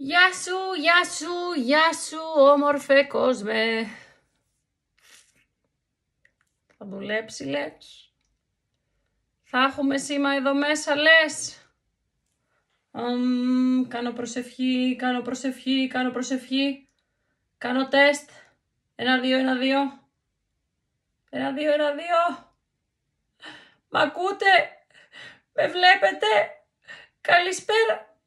Γεια σου, γεια σου, γεια σου, όμορφε κόσμε. Θα δουλέψει, λες. Θα έχουμε σήμα εδώ μέσα, λες. Um, κάνω προσευχή, κάνω προσευχή, κάνω προσευχή. Κάνω τεστ. Ένα, δύο, ένα, δύο. Ένα, δύο, ένα, δύο. Μ' ακούτε. Με βλέπετε. Καλησπέρα.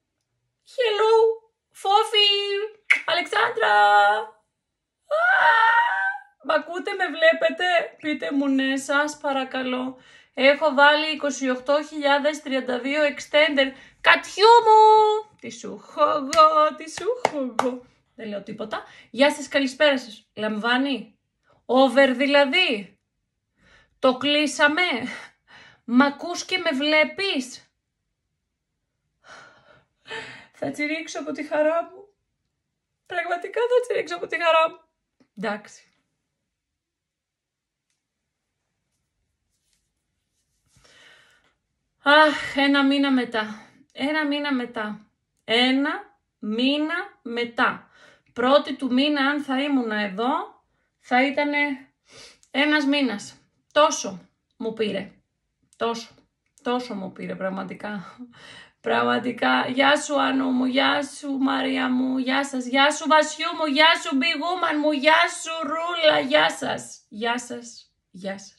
Hello. Φόφι! Αλεξάνδρα! Μ' ακούτε, με βλέπετε, πείτε μου ναι σας παρακαλώ. Έχω βάλει 28.032 extender. Κατιού μου! Τι σου εγώ, τι σου εγώ, Δεν λέω τίποτα. Γεια σας, καλησπέρα σας. Λαμβάνει. Over δηλαδή. Το κλείσαμε. Μ' ακούς και με βλέπεις. Θα τη ρίξω από τη χαρά μου. Πραγματικά θα τη ρίξω από τη χαρά μου. Εντάξει. Αχ, ένα μήνα μετά. Ένα μήνα μετά. Ένα μήνα μετά. Πρώτη του μήνα, αν θα ήμουν εδώ, θα ήταν ένας μήνας. Τόσο μου πήρε. Τόσο. Τόσο μου πήρε πραγματικά. Πραγματικά. Γεια σου Άνω μου, γεια σου Μαρία μου, γεια σας, Γεια σου Βασιού μου, γεια σου Big μου, γεια σου Ρούλα, γεια σας! Γεια σας. γεια σας.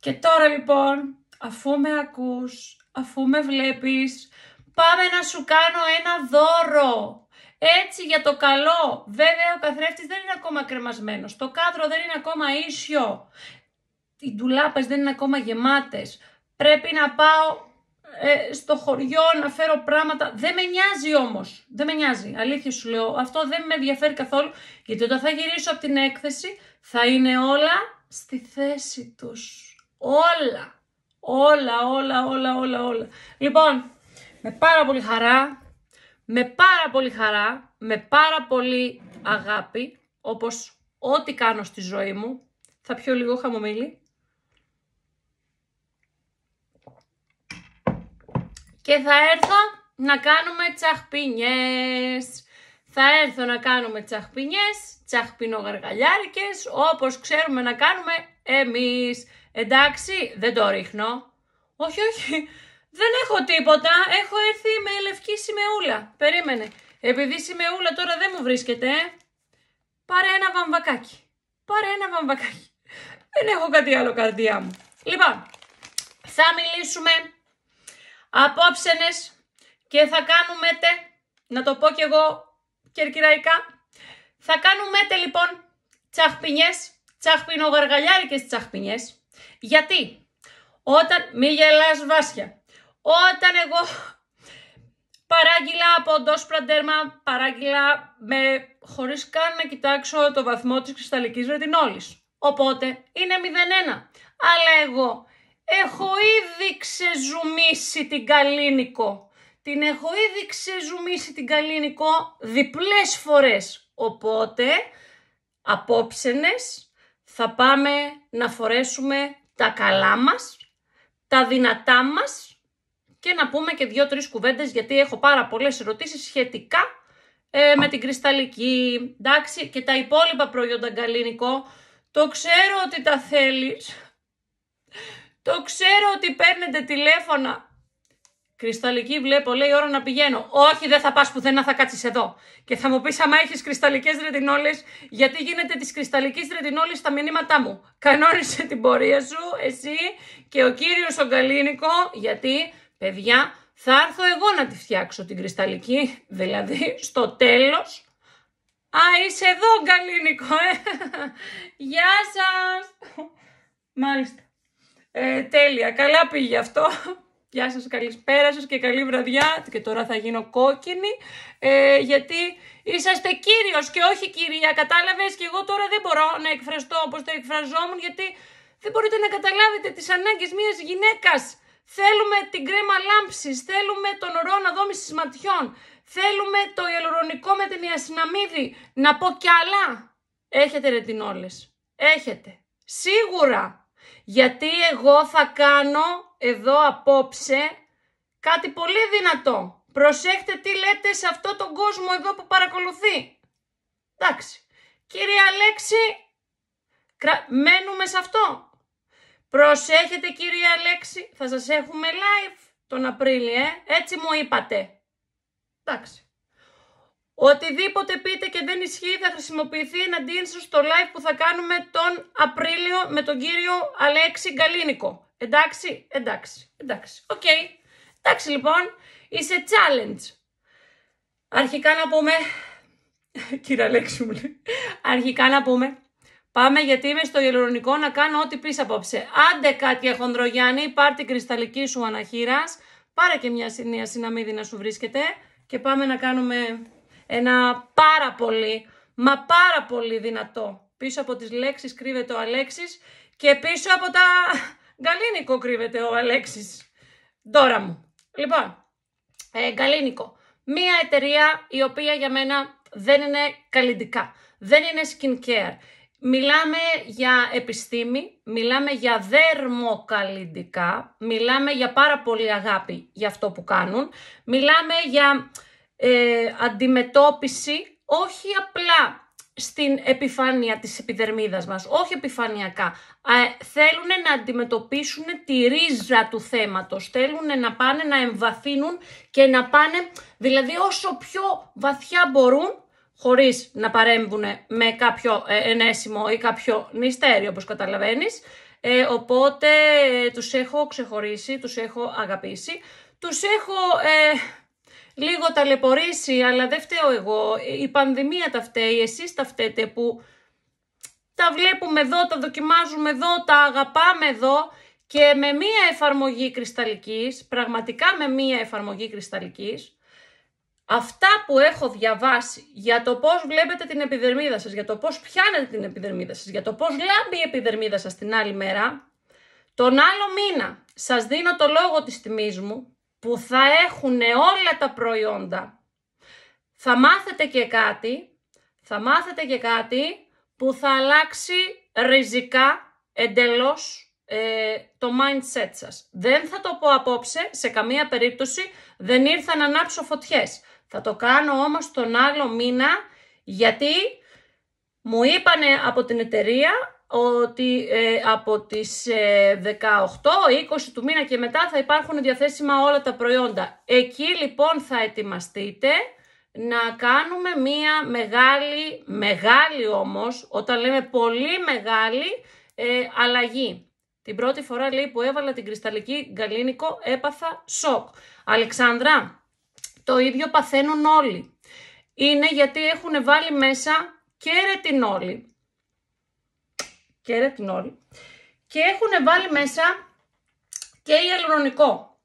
Και τώρα λοιπόν, αφού με ακούς, αφού με βλέπεις, πάμε να σου κάνω ένα δώρο. Έτσι για το καλό. Βέβαια ο καθρέφτης δεν είναι ακόμα κρεμασμένος. Το κάδρο δεν είναι ακόμα ίσιο. Οι ντουλάπες δεν είναι ακόμα γεμάτες. Πρέπει να πάω ε, στο χωριό να φέρω πράγματα. Δεν με νοιάζει όμως. Δεν με νοιάζει. Αλήθεια σου λέω. Αυτό δεν με ενδιαφέρει καθόλου. Γιατί όταν θα γυρίσω από την έκθεση θα είναι όλα στη θέση τους. Όλα. Όλα, όλα, όλα, όλα, όλα. Λοιπόν, με πάρα πολύ χαρά, με πάρα πολύ χαρά, με πάρα πολύ αγάπη, όπως ό,τι κάνω στη ζωή μου, θα πιω λίγο χαμομήλι, και θα έρθω να κάνουμε τσαχπινιές. Θα έρθω να κάνουμε τσαχπινιές, τσαχπινογαργαλιάρικες, όπως ξέρουμε να κάνουμε εμείς. Εντάξει, δεν το ρίχνω. Όχι, όχι, δεν έχω τίποτα. Έχω έρθει με λευκή σημεούλα. Περίμενε. Επειδή η σημεούλα τώρα δεν μου βρίσκεται, ε, πάρε ένα βαμβακάκι. Πάρε ένα βαμβακάκι. Δεν έχω κάτι άλλο καρδιά μου. Λοιπόν, θα μιλήσουμε απόψενες και θα κάνουμε τε, να το πω κι εγώ κερκυραϊκά, θα κάνουμε τε λοιπόν τσαχπινιές, τσαχπινογαργαλιάρικες τσαχπινιές. Γιατί όταν, μη γελάς βάσια, όταν εγώ παράγγειλα από το σπραντέρμα, παράγγειλα με, χωρίς καν να κοιτάξω το βαθμό της κρυσταλλικής ρετινόλης. Οπότε είναι 0-1, Αλλά εγώ Έχω ήδη ξεζουμίσει την Καλίνικο. Την έχω ήδη ξεζουμίσει την Καλίνικο διπλές φορές. Οπότε, απόψενες, θα πάμε να φορέσουμε τα καλά μας, τα δυνατά μας και να πούμε και δύο-τρεις κουβέντες γιατί έχω πάρα πολλές ερωτήσεις σχετικά ε, με την κρυσταλλική, εντάξει, και τα υπόλοιπα προϊόντα γκαλίνικο. Το ξέρω ότι τα θέλεις. Το ξέρω ότι παίρνετε τηλέφωνα. Κρυσταλλική βλέπω, λέει ώρα να πηγαίνω. Όχι, δεν θα πας πουθενά, θα κάτσεις εδώ. Και θα μου πεις άμα έχεις κρυσταλλικές ρετινόλες, γιατί γίνεται της κρυσταλλικής ρετινόλης στα μηνύματά μου. Κανόνισε την πορεία σου, εσύ και ο κύριος ο Γκαλίνικο, γιατί, παιδιά, θα έρθω εγώ να τη φτιάξω την κρυσταλλική, δηλαδή στο τέλος. Α, είσαι εδώ, Γκαλίνικο, ε! Γεια σας! Μάλιστα. Ε, τέλεια. Καλά πήγε αυτό. Γεια σας, καλησπέρα σας και καλή βραδιά. Και τώρα θα γίνω κόκκινη, ε, γιατί είσαστε κύριος και όχι κυρία, κατάλαβες. Και εγώ τώρα δεν μπορώ να εκφραστώ όπως το εκφραζόμουν, γιατί δεν μπορείτε να καταλάβετε τις ανάγκες μιας γυναίκας. Θέλουμε την κρέμα λάμψης, θέλουμε τον ρόνα δόμησης ματιών, θέλουμε το ιελουρονικό με την ιασυναμίδη Να πω κι άλλα. Έχετε ρετινόλες. Έχετε. Σίγουρα γιατί εγώ θα κάνω εδώ απόψε κάτι πολύ δυνατό. Προσέχτε τι λέτε σε αυτό τον κόσμο εδώ που παρακολουθεί. Εντάξει. Κύριε Αλέξη, κρα... μένουμε σε αυτό. Προσέχετε κύριε Αλέξη, θα σας έχουμε live τον Απρίλιο, ε? έτσι μου είπατε. Εντάξει. Οτιδήποτε πείτε και δεν ισχύει θα χρησιμοποιηθεί εναντίον σας στο live που θα κάνουμε τον Απρίλιο με τον κύριο Αλέξη Γκαλίνικο. Εντάξει, εντάξει, εντάξει. Οκ. Okay. Εντάξει λοιπόν, είσαι challenge. Αρχικά να πούμε... Κύριε Αλέξη μου λέει. Αρχικά να πούμε... Πάμε γιατί είμαι στο γελουρονικό να κάνω ό,τι πεις απόψε. Άντε κάτι χονδρογιάννη, πάρ την κρυσταλλική σου αναχείρας. Πάρε και μια συνέχεια συναμίδη να σου βρίσκεται. Και πάμε να κάνουμε ένα πάρα πολύ, μα πάρα πολύ δυνατό. Πίσω από τις λέξεις κρύβεται ο Αλέξης και πίσω από τα γκαλίνικο κρύβεται ο Αλέξης. Δώρα μου. Λοιπόν, ε, γκαλίνικο. Μία εταιρεία η οποία για μένα δεν είναι καλλιντικά, δεν είναι skin care. Μιλάμε για επιστήμη, μιλάμε για δερμοκαλλιντικά, μιλάμε για πάρα πολύ αγάπη για αυτό που κάνουν, μιλάμε για ε, αντιμετώπιση όχι απλά στην επιφάνεια της επιδερμίδας μας, όχι επιφανειακά. Ε, θέλουν να αντιμετωπίσουν τη ρίζα του θέματος, θέλουν να πάνε να εμβαθύνουν και να πάνε, δηλαδή όσο πιο βαθιά μπορούν, χωρίς να παρέμβουν με κάποιο ε, ενέσιμο ή κάποιο νηστέριο, όπως καταλαβαίνεις. Ε, οπότε τους έχω ξεχωρίσει, τους έχω αγαπήσει, τους έχω λίγο ταλαιπωρήσει, αλλά δεν φταίω εγώ. Η πανδημία τα φταίει, εσείς τα φταίτε που τα βλέπουμε εδώ, τα δοκιμάζουμε εδώ, τα αγαπάμε εδώ και με μία εφαρμογή κρυσταλλικής, πραγματικά με μία εφαρμογή κρυσταλλικής, αυτά που έχω διαβάσει για το πώς βλέπετε την επιδερμίδα σας, για το πώς πιάνετε την επιδερμίδα σας, για το πώς λάμπει η επιδερμίδα σας την άλλη μέρα, τον άλλο μήνα σας δίνω το λόγο της τιμής μου, που θα έχουν όλα τα προϊόντα. Θα μάθετε και κάτι, θα μάθετε και κάτι που θα αλλάξει ριζικά εντελώς ε, το mindset σας. Δεν θα το πω απόψε, σε καμία περίπτωση δεν ήρθα να ανάψω φωτιές. Θα το κάνω όμως τον άλλο μήνα γιατί μου είπανε από την εταιρεία ότι ε, από τις 18-20 ε, του μήνα και μετά θα υπάρχουν διαθέσιμα όλα τα προϊόντα. Εκεί λοιπόν θα ετοιμαστείτε να κάνουμε μία μεγάλη, μεγάλη όμως, όταν λέμε πολύ μεγάλη ε, αλλαγή. Την πρώτη φορά λέει που έβαλα την κρυσταλλική γκαλίνικο έπαθα σοκ. Αλεξάνδρα, το ίδιο παθαίνουν όλοι. Είναι γιατί έχουν βάλει μέσα και ρετινόλι και ρετινόλ και έχουν βάλει μέσα και ιαλουρονικό.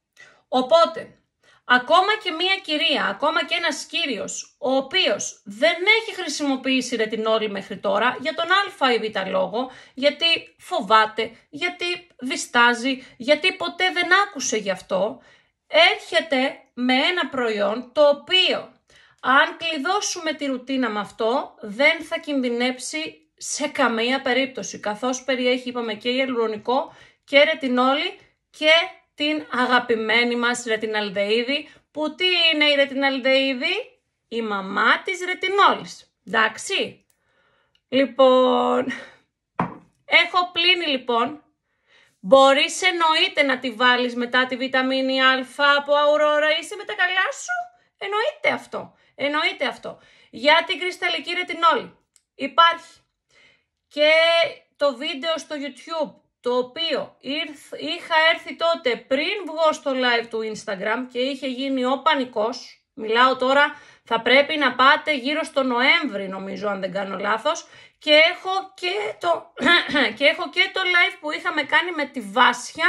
Οπότε, ακόμα και μία κυρία, ακόμα και ένας κύριος, ο οποίος δεν έχει χρησιμοποιήσει ρετινόλ μέχρι τώρα για τον α ή β λόγο, γιατί φοβάται, γιατί διστάζει, γιατί ποτέ δεν άκουσε γι' αυτό, έρχεται με ένα προϊόν το οποίο αν κλειδώσουμε τη ρουτίνα με αυτό, δεν θα κινδυνέψει σε καμία περίπτωση, καθώς περιέχει, είπαμε, και γελουρονικό και ρετινόλη και την αγαπημένη μας ρετιναλδεΐδη, που τι είναι η ρετιναλδεΐδη, η μαμά της ρετινόλης, εντάξει. Λοιπόν, έχω πλύνει λοιπόν, μπορείς εννοείται να τη βάλεις μετά τη βιταμίνη α από αουρόρα, είσαι με τα καλά σου, εννοείται αυτό, εννοείται αυτό. Για την κρυσταλλική ρετινόλη, υπάρχει και το βίντεο στο YouTube το οποίο είχα έρθει τότε πριν βγω στο live του Instagram και είχε γίνει ο πανικός. Μιλάω τώρα, θα πρέπει να πάτε γύρω στο Νοέμβρη νομίζω αν δεν κάνω λάθος. Και έχω και το, και έχω και το live που είχαμε κάνει με τη Βάσια,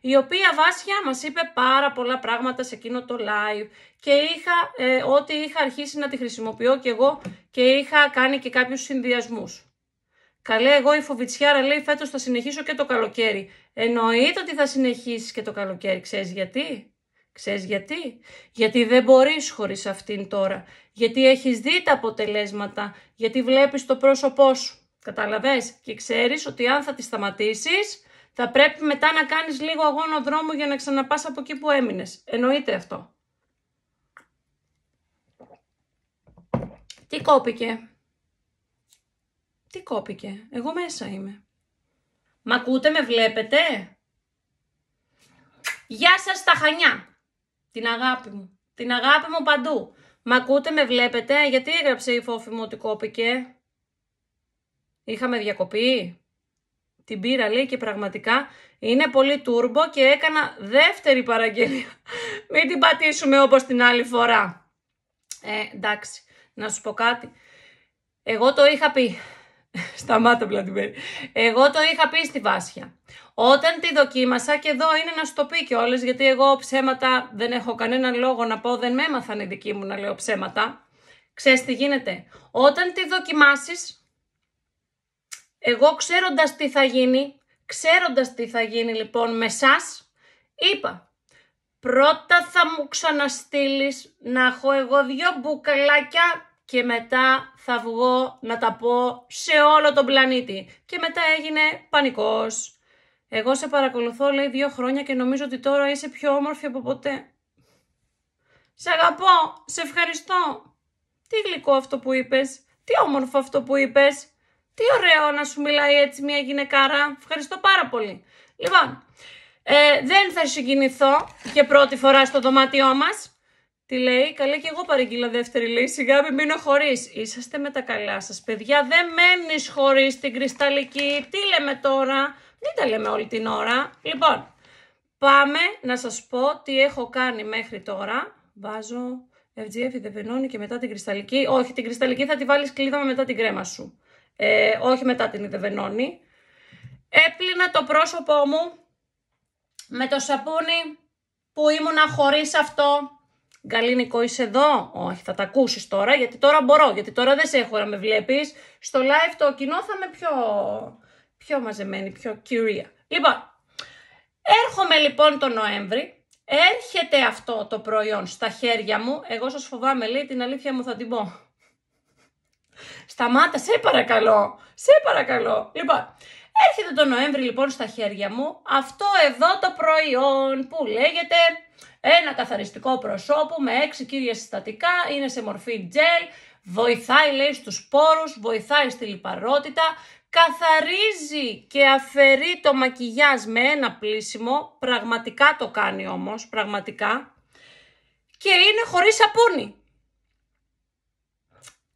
η οποία Βάσια μας είπε πάρα πολλά πράγματα σε εκείνο το live και είχα, ε, ότι είχα αρχίσει να τη χρησιμοποιώ και εγώ και είχα κάνει και κάποιους συνδυασμούς. Καλέ, εγώ η φοβητσιάρα λέει φέτος θα συνεχίσω και το καλοκαίρι. Εννοείται ότι θα συνεχίσεις και το καλοκαίρι. Ξέρεις γιατί? Ξέρεις γιατί? Γιατί δεν μπορείς χωρίς αυτήν τώρα. Γιατί έχεις δει τα αποτελέσματα. Γιατί βλέπεις το πρόσωπό σου. Καταλαβες. Και ξέρεις ότι αν θα τη σταματήσεις θα πρέπει μετά να κάνεις λίγο αγώνα δρόμου για να ξαναπάς από εκεί που έμεινες. Εννοείται αυτό. Τι κόπηκε. Τι κόπηκε, εγώ μέσα είμαι. Μ' ακούτε, με βλέπετε. Γεια σας τα Χανιά. Την αγάπη μου. Την αγάπη μου παντού. Μ' ακούτε, με βλέπετε. Γιατί έγραψε η φόφη μου ότι κόπηκε. Είχαμε διακοπή. Την πήρα λέει και πραγματικά είναι πολύ τούρμπο και έκανα δεύτερη παραγγελία. Μην την πατήσουμε όπως την άλλη φορά. Ε, εντάξει, να σου πω κάτι. Εγώ το είχα πει Σταμάτα Βλαντιμπέρι. Εγώ το είχα πει στη Βάσια. Όταν τη δοκίμασα και εδώ είναι να σου το πει κιόλας, γιατί εγώ ψέματα δεν έχω κανέναν λόγο να πω, δεν με έμαθαν οι δικοί μου να λέω ψέματα. Ξέρεις τι γίνεται. Όταν τη δοκιμάσεις, εγώ ξέροντας τι θα γίνει, ξέροντας τι θα γίνει λοιπόν με εσά, είπα, πρώτα θα μου ξαναστείλεις να έχω εγώ δύο μπουκαλάκια και μετά θα βγω να τα πω σε όλο τον πλανήτη. Και μετά έγινε πανικός. Εγώ σε παρακολουθώ, λέει, δύο χρόνια και νομίζω ότι τώρα είσαι πιο όμορφη από ποτέ. Σε αγαπώ, σε ευχαριστώ. Τι γλυκό αυτό που είπες, τι όμορφο αυτό που είπες. Τι ωραίο να σου μιλάει έτσι μια γυναικάρα. Ευχαριστώ πάρα πολύ. Λοιπόν, ε, δεν θα συγκινηθώ και πρώτη φορά στο δωμάτιό μας. Τι λέει, καλέ και εγώ παρήγγειλα δεύτερη λύση, μην μείνω χωρίς. Είσαστε με τα καλά σας, παιδιά, δεν μένεις χωρίς την κρυσταλλική. Τι λέμε τώρα, μην τα λέμε όλη την ώρα. Λοιπόν, πάμε να σας πω τι έχω κάνει μέχρι τώρα. Βάζω FGF, Ιντεβενώνη και μετά την κρυσταλλική. Όχι, την κρυσταλλική θα τη βάλεις κλείδωμα μετά την κρέμα σου. Ε, όχι μετά την δεβενώνη. Έπλυνα το πρόσωπό μου με το σαπούνι που ήμουνα χωρίς αυτό Γκαλίνικο, είσαι εδώ. Όχι, θα τα ακούσεις τώρα, γιατί τώρα μπορώ, γιατί τώρα δεν σε έχω να με βλέπεις. Στο live το κοινό θα είμαι πιο, πιο μαζεμένη, πιο κυρία. Λοιπόν, έρχομαι λοιπόν το Νοέμβρη. Έρχεται αυτό το προϊόν στα χέρια μου. Εγώ σας φοβάμαι, λέει, την αλήθεια μου θα την πω. Σταμάτα, σε παρακαλώ. Σε παρακαλώ. Λοιπόν, έρχεται το Νοέμβρη λοιπόν στα χέρια μου αυτό εδώ το προϊόν που λέγεται ένα καθαριστικό προσώπου με έξι κύρια συστατικά, είναι σε μορφή τζελ, βοηθάει λέει στους πόρους βοηθάει στη λιπαρότητα, καθαρίζει και αφαιρεί το μακιγιάζ με ένα πλήσιμο, πραγματικά το κάνει όμως, πραγματικά, και είναι χωρίς σαπούνι.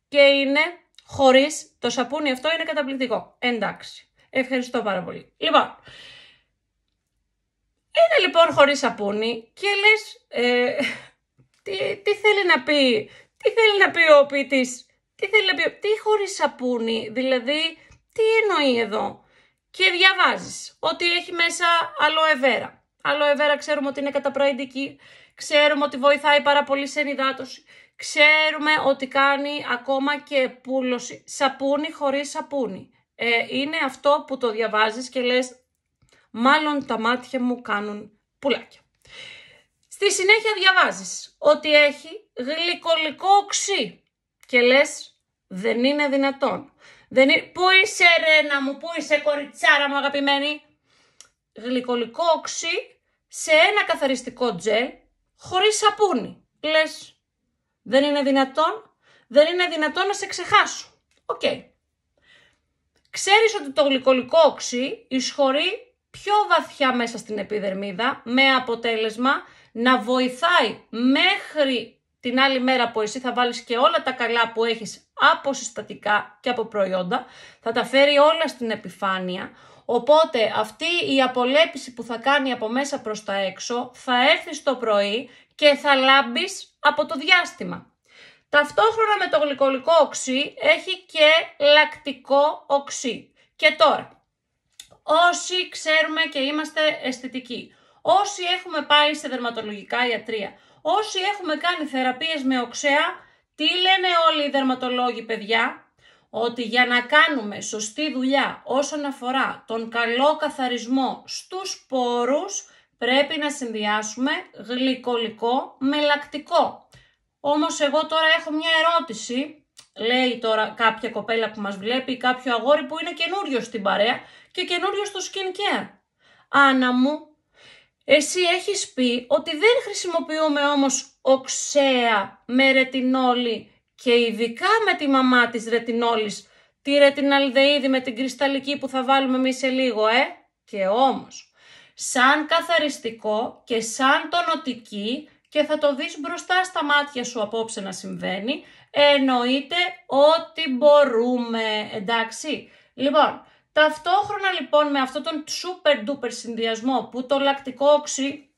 Και είναι χωρίς το σαπούνι αυτό είναι καταπληκτικό. Εντάξει. Ευχαριστώ πάρα πολύ. Λοιπόν, είναι λοιπόν χωρίς σαπούνι και λες. ε, τι, τι, θέλει να πει, τι θέλει να πει ο ποιητής. τι θέλει να πει, τι χωρίς σαπούνι, δηλαδή τι εννοεί εδώ. Και διαβάζεις ότι έχει μέσα αλοεβέρα. Αλοεβέρα ξέρουμε ότι είναι καταπραϊντική, ξέρουμε ότι βοηθάει πάρα πολύ σε ενυδάτωση, ξέρουμε ότι κάνει ακόμα και πούλωση, σαπούνι χωρίς σαπούνι. Ε, είναι αυτό που το διαβάζεις και λες μάλλον τα μάτια μου κάνουν πουλάκια. Στη συνέχεια διαβάζεις ότι έχει γλυκολικό οξύ και λες δεν είναι δυνατόν. Δεν Πού είσαι Ρένα μου, πού είσαι κοριτσάρα μου αγαπημένη. Γλυκολικό οξύ σε ένα καθαριστικό τζελ χωρίς σαπούνι. Λες δεν είναι δυνατόν, δεν είναι δυνατόν να σε ξεχάσω. Οκ. Okay. Ξέρεις ότι το γλυκολικό οξύ ισχωρεί πιο βαθιά μέσα στην επιδερμίδα με αποτέλεσμα να βοηθάει μέχρι την άλλη μέρα που εσύ θα βάλεις και όλα τα καλά που έχεις από συστατικά και από προϊόντα, θα τα φέρει όλα στην επιφάνεια, οπότε αυτή η απολέπιση που θα κάνει από μέσα προς τα έξω θα έρθει στο πρωί και θα λάμπεις από το διάστημα. Ταυτόχρονα με το γλυκολικό οξύ έχει και λακτικό οξύ. Και τώρα, όσοι ξέρουμε και είμαστε αισθητικοί, όσοι έχουμε πάει σε δερματολογικά ιατρία, όσοι έχουμε κάνει θεραπείες με οξέα, τι λένε όλοι οι δερματολόγοι παιδιά, ότι για να κάνουμε σωστή δουλειά όσον αφορά τον καλό καθαρισμό στους πόρους, πρέπει να συνδυάσουμε γλυκολικό με λακτικό. Όμως εγώ τώρα έχω μια ερώτηση, λέει τώρα κάποια κοπέλα που μας βλέπει κάποιο αγόρι που είναι καινούριο στην παρέα και καινούριο στο skincare. Άννα μου, εσύ έχεις πει ότι δεν χρησιμοποιούμε όμως οξέα με ρετινόλη και ειδικά με τη μαμά της ρετινόλης, τη ρετιναλδεΐδη με την κρυσταλλική που θα βάλουμε εμείς σε λίγο, ε. Και όμως, σαν καθαριστικό και σαν τονοτική και θα το δεις μπροστά στα μάτια σου απόψε να συμβαίνει, εννοείται ότι μπορούμε, εντάξει. Λοιπόν, Ταυτόχρονα λοιπόν με αυτόν τον super duper συνδυασμό που το λακτικό οξύ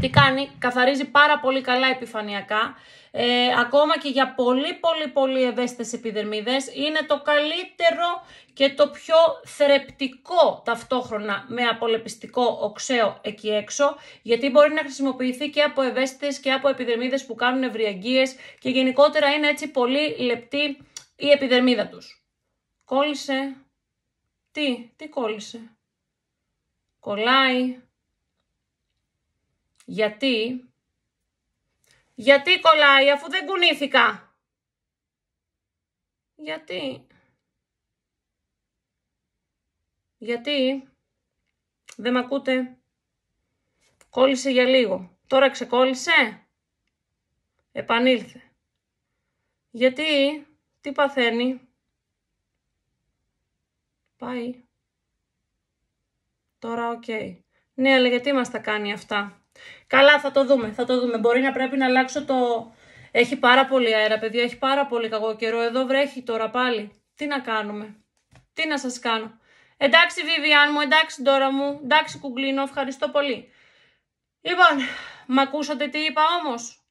τι κάνει, καθαρίζει πάρα πολύ καλά επιφανειακά, ε, ακόμα και για πολύ πολύ πολύ ευαίσθητες επιδερμίδες, είναι το καλύτερο και το πιο θρεπτικό ταυτόχρονα με απολεπιστικό οξέο εκεί έξω, γιατί μπορεί να χρησιμοποιηθεί και από ευαίσθητες και από επιδερμίδες που κάνουν ευριαγγίες και γενικότερα είναι έτσι πολύ λεπτή η επιδερμίδα τους. Κόλλησε... Τι, τι κόλλησε. Κολλάει. Γιατί. Γιατί κολλάει αφού δεν κουνήθηκα. Γιατί. Γιατί. Δεν με ακούτε. Κόλλησε για λίγο. Τώρα ξεκόλλησε. Επανήλθε. Γιατί. Τι παθαίνει. Πάει. Τώρα οκ. Ναι, αλλά γιατί μας τα κάνει αυτά. Καλά, θα το δούμε, θα το δούμε. Μπορεί να πρέπει να αλλάξω το... Έχει πάρα πολύ αέρα, παιδιά, έχει πάρα πολύ κακό καιρό. Εδώ βρέχει τώρα πάλι. Τι να κάνουμε. Τι να σας κάνω. Εντάξει, Βιβιάν μου, εντάξει, Ντόρα μου, εντάξει, κουγκλίνο, ευχαριστώ πολύ. Λοιπόν, μ' ακούσατε τι είπα όμως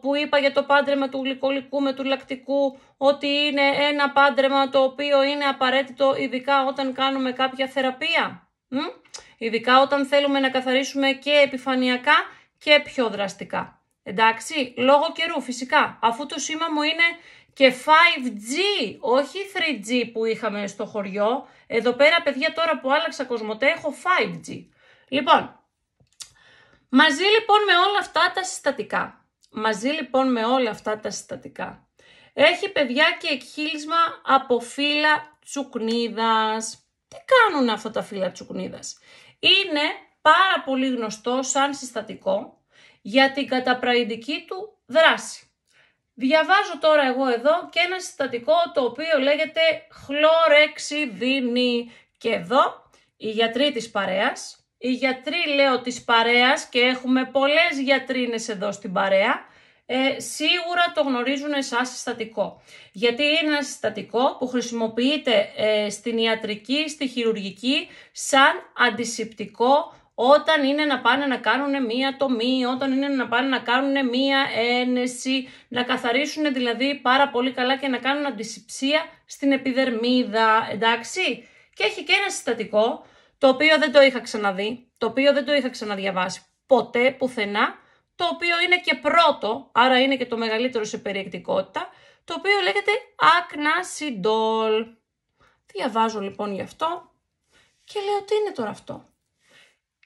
που είπα για το πάντρεμα του γλυκολικού με του λακτικού, ότι είναι ένα πάντρεμα το οποίο είναι απαραίτητο ειδικά όταν κάνουμε κάποια θεραπεία. Ειδικά όταν θέλουμε να καθαρίσουμε και επιφανειακά και πιο δραστικά. Εντάξει, λόγω καιρού φυσικά, αφού το σήμα μου είναι και 5G, όχι 3G που είχαμε στο χωριό. Εδώ πέρα, παιδιά, τώρα που άλλαξα κοσμοτέ, έχω 5G. Λοιπόν, μαζί λοιπόν με όλα αυτά τα συστατικά, Μαζί λοιπόν με όλα αυτά τα συστατικά. Έχει παιδιά και εκχύλισμα από φύλλα τσουκνίδας. Τι κάνουν αυτά τα φύλλα τσουκνίδας. Είναι πάρα πολύ γνωστό σαν συστατικό για την καταπραϊντική του δράση. Διαβάζω τώρα εγώ εδώ και ένα συστατικό το οποίο λέγεται χλωρεξιδίνη και εδώ η γιατροί της παρέας οι γιατροί λέω της παρέας και έχουμε πολλές γιατρίνες εδώ στην παρέα, ε, σίγουρα το γνωρίζουν σαν συστατικό. Γιατί είναι ένα συστατικό που χρησιμοποιείται ε, στην ιατρική, στη χειρουργική, σαν αντισηπτικό όταν είναι να πάνε να κάνουν μία τομή, όταν είναι να πάνε να κάνουν μία ένεση, να καθαρίσουν δηλαδή πάρα πολύ καλά και να κάνουν αντισηψία στην επιδερμίδα, εντάξει. Και έχει και ένα συστατικό το οποίο δεν το είχα ξαναδεί, το οποίο δεν το είχα ξαναδιαβάσει ποτέ, πουθενά, το οποίο είναι και πρώτο, άρα είναι και το μεγαλύτερο σε περιεκτικότητα, το οποίο λέγεται Ακνασιντόλ. Διαβάζω λοιπόν γι' αυτό και λέω τι είναι τώρα αυτό.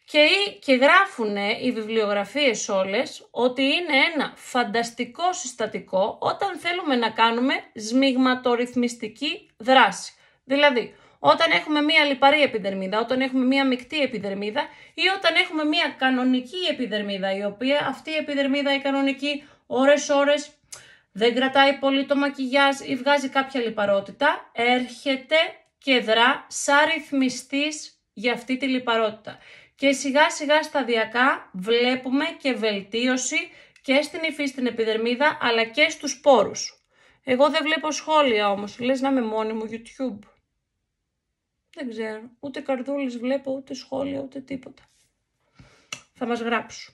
Και, και γράφουν οι βιβλιογραφίες όλες ότι είναι ένα φανταστικό συστατικό όταν θέλουμε να κάνουμε σμιγματορυθμιστική δράση. Δηλαδή, όταν έχουμε μία λιπαρή επιδερμίδα, όταν έχουμε μία μεικτή επιδερμίδα ή όταν έχουμε μία κανονική επιδερμίδα, η οποία αυτή η επιδερμίδα η κανονική ώρες-ώρες δεν κρατάει πολύ το μακιγιάζ ή βγάζει κάποια λιπαρότητα, έρχεται και δρά σαν ρυθμιστής για αυτή τη λιπαρότητα. Και σιγά σιγά σταδιακά βλέπουμε και βελτίωση και στην υφή στην επιδερμίδα αλλά και στους πόρους. Εγώ δεν βλέπω σχόλια όμως, λες να είμαι μόνη μου YouTube. Δεν ξέρω. Ούτε καρδούλες βλέπω, ούτε σχόλια, ούτε τίποτα. Θα μας γράψω.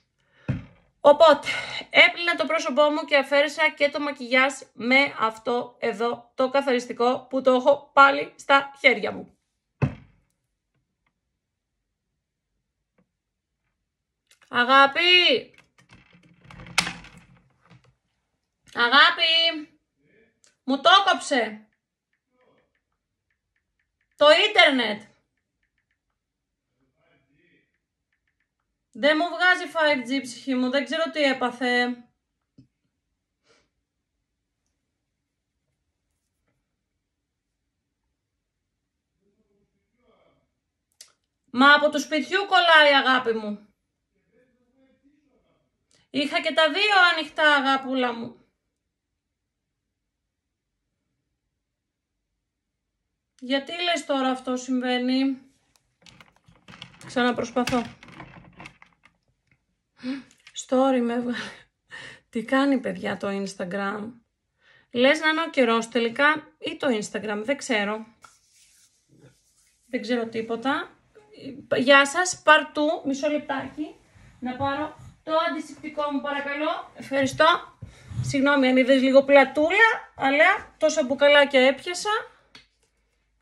Οπότε, έπλυνα το πρόσωπό μου και αφαίρεσα και το μακιγιάζ με αυτό εδώ το καθαριστικό που το έχω πάλι στα χέρια μου. Αγάπη! Αγάπη! Μου το κόψε! Το ίντερνετ. Δεν μου βγάζει 5G ψυχή μου, δεν ξέρω τι έπαθε. Μα από του σπιτιού κολλάει αγάπη μου. Είχα και τα δύο ανοιχτά αγάπουλα μου. Γιατί λες τώρα αυτό συμβαίνει. Ξαναπροσπαθώ. Story με έβγαλε. Τι κάνει παιδιά το Instagram. Λες να είναι ο καιρός τελικά ή το Instagram. Δεν ξέρω. Δεν ξέρω τίποτα. Γεια σας. Παρτού. Μισό λεπτάκι. Να πάρω το αντισηπτικό μου παρακαλώ. Ευχαριστώ. Συγγνώμη αν είδες λίγο πλατούλα, αλλά τόσα μπουκαλάκια έπιασα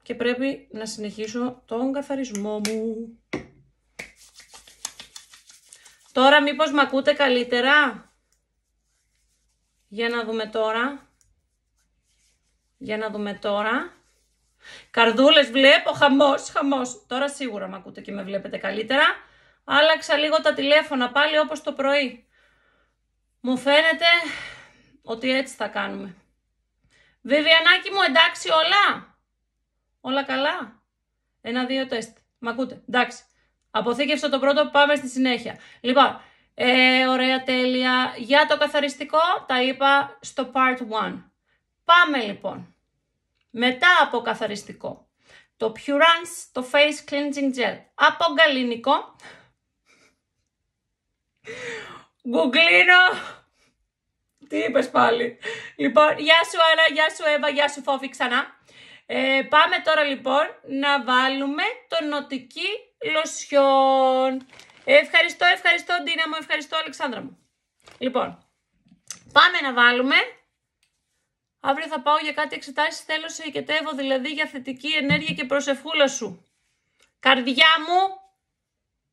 και πρέπει να συνεχίσω τον καθαρισμό μου. Τώρα μήπως με ακούτε καλύτερα. Για να δούμε τώρα. Για να δούμε τώρα. Καρδούλες βλέπω, χαμός, χαμός. Τώρα σίγουρα με ακούτε και με βλέπετε καλύτερα. Άλλαξα λίγο τα τηλέφωνα πάλι όπως το πρωί. Μου φαίνεται ότι έτσι θα κάνουμε. Βιβιανάκι μου εντάξει όλα. Όλα καλά. Ένα-δύο τεστ. Μ' ακούτε. Εντάξει. Αποθήκευσα το πρώτο, πάμε στη συνέχεια. Λοιπόν, ε, ωραία τέλεια. Για το καθαριστικό τα είπα στο part 1. Πάμε λοιπόν. Μετά από καθαριστικό. Το Purance, το Face Cleansing Gel. Από γαλλίνικο. Γκουγκλίνω. Τι είπες πάλι. Λοιπόν, γεια σου Άρα, γεια σου Εύα, γεια σου Φόβη ξανά. Ε, πάμε τώρα λοιπόν να βάλουμε το νοτική λοσιόν. Ευχαριστώ, ευχαριστώ Ντίνα μου, ευχαριστώ Αλεξάνδρα μου. Λοιπόν, πάμε να βάλουμε. Αύριο θα πάω για κάτι εξετάσεις, θέλω σε οικετεύω δηλαδή για θετική ενέργεια και προσευχούλα σου. Καρδιά μου,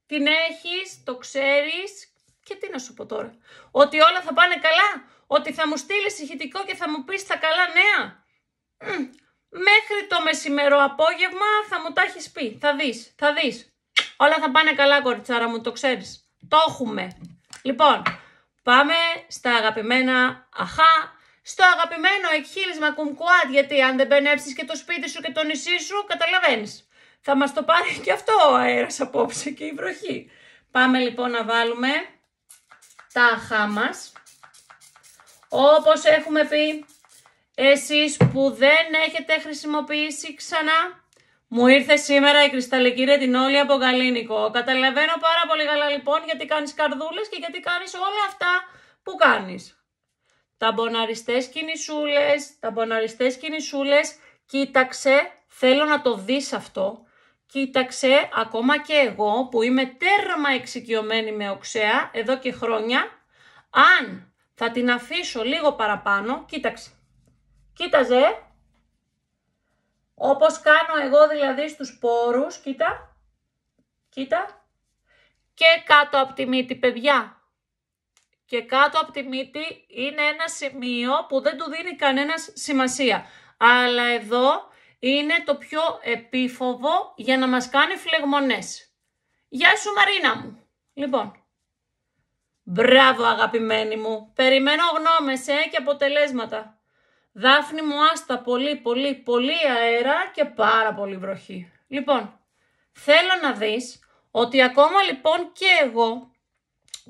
την έχεις, το ξέρεις και τι να σου πω τώρα. Ότι όλα θα πάνε καλά, ότι θα μου στείλεις ηχητικό και θα μου πεις τα καλά νέα. Μέχρι το μεσημερό απόγευμα θα μου τα έχεις πει. Θα δεις, θα δεις. Όλα θα πάνε καλά, κοριτσάρα μου, το ξέρεις. Το έχουμε. Λοιπόν, πάμε στα αγαπημένα αχά. Στο αγαπημένο εκχύλισμα κουμκουάτ, γιατί αν δεν μπενέψει και το σπίτι σου και το νησί σου, καταλαβαίνεις. Θα μας το πάρει και αυτό ο αέρας απόψε και η βροχή. Πάμε λοιπόν να βάλουμε τα αχά μας. Όπως έχουμε πει εσείς που δεν έχετε χρησιμοποιήσει ξανά, μου ήρθε σήμερα η κρυσταλλική ρετινόλη από γαλήνικο. Καταλαβαίνω πάρα πολύ καλά λοιπόν γιατί κάνεις καρδούλες και γιατί κάνεις όλα αυτά που κάνεις. Τα μποναριστές κινησούλες, τα μποναριστές κινησούλες, κοίταξε, θέλω να το δεις αυτό. Κοίταξε, ακόμα και εγώ που είμαι τέρμα εξοικειωμένη με οξέα εδώ και χρόνια, αν θα την αφήσω λίγο παραπάνω, κοίταξε. Κοίταζε. Όπως κάνω εγώ δηλαδή στους πόρους, κοίτα. Κοίτα. Και κάτω από τη μύτη, παιδιά. Και κάτω από τη μύτη είναι ένα σημείο που δεν του δίνει κανένας σημασία. Αλλά εδώ είναι το πιο επίφοβο για να μας κάνει φλεγμονές. Γεια σου Μαρίνα μου. Λοιπόν, μπράβο αγαπημένη μου. Περιμένω γνώμες ε, και αποτελέσματα. Δάφνη μου άστα πολύ πολύ πολύ αέρα και πάρα πολύ βροχή. Λοιπόν, θέλω να δεις ότι ακόμα λοιπόν και εγώ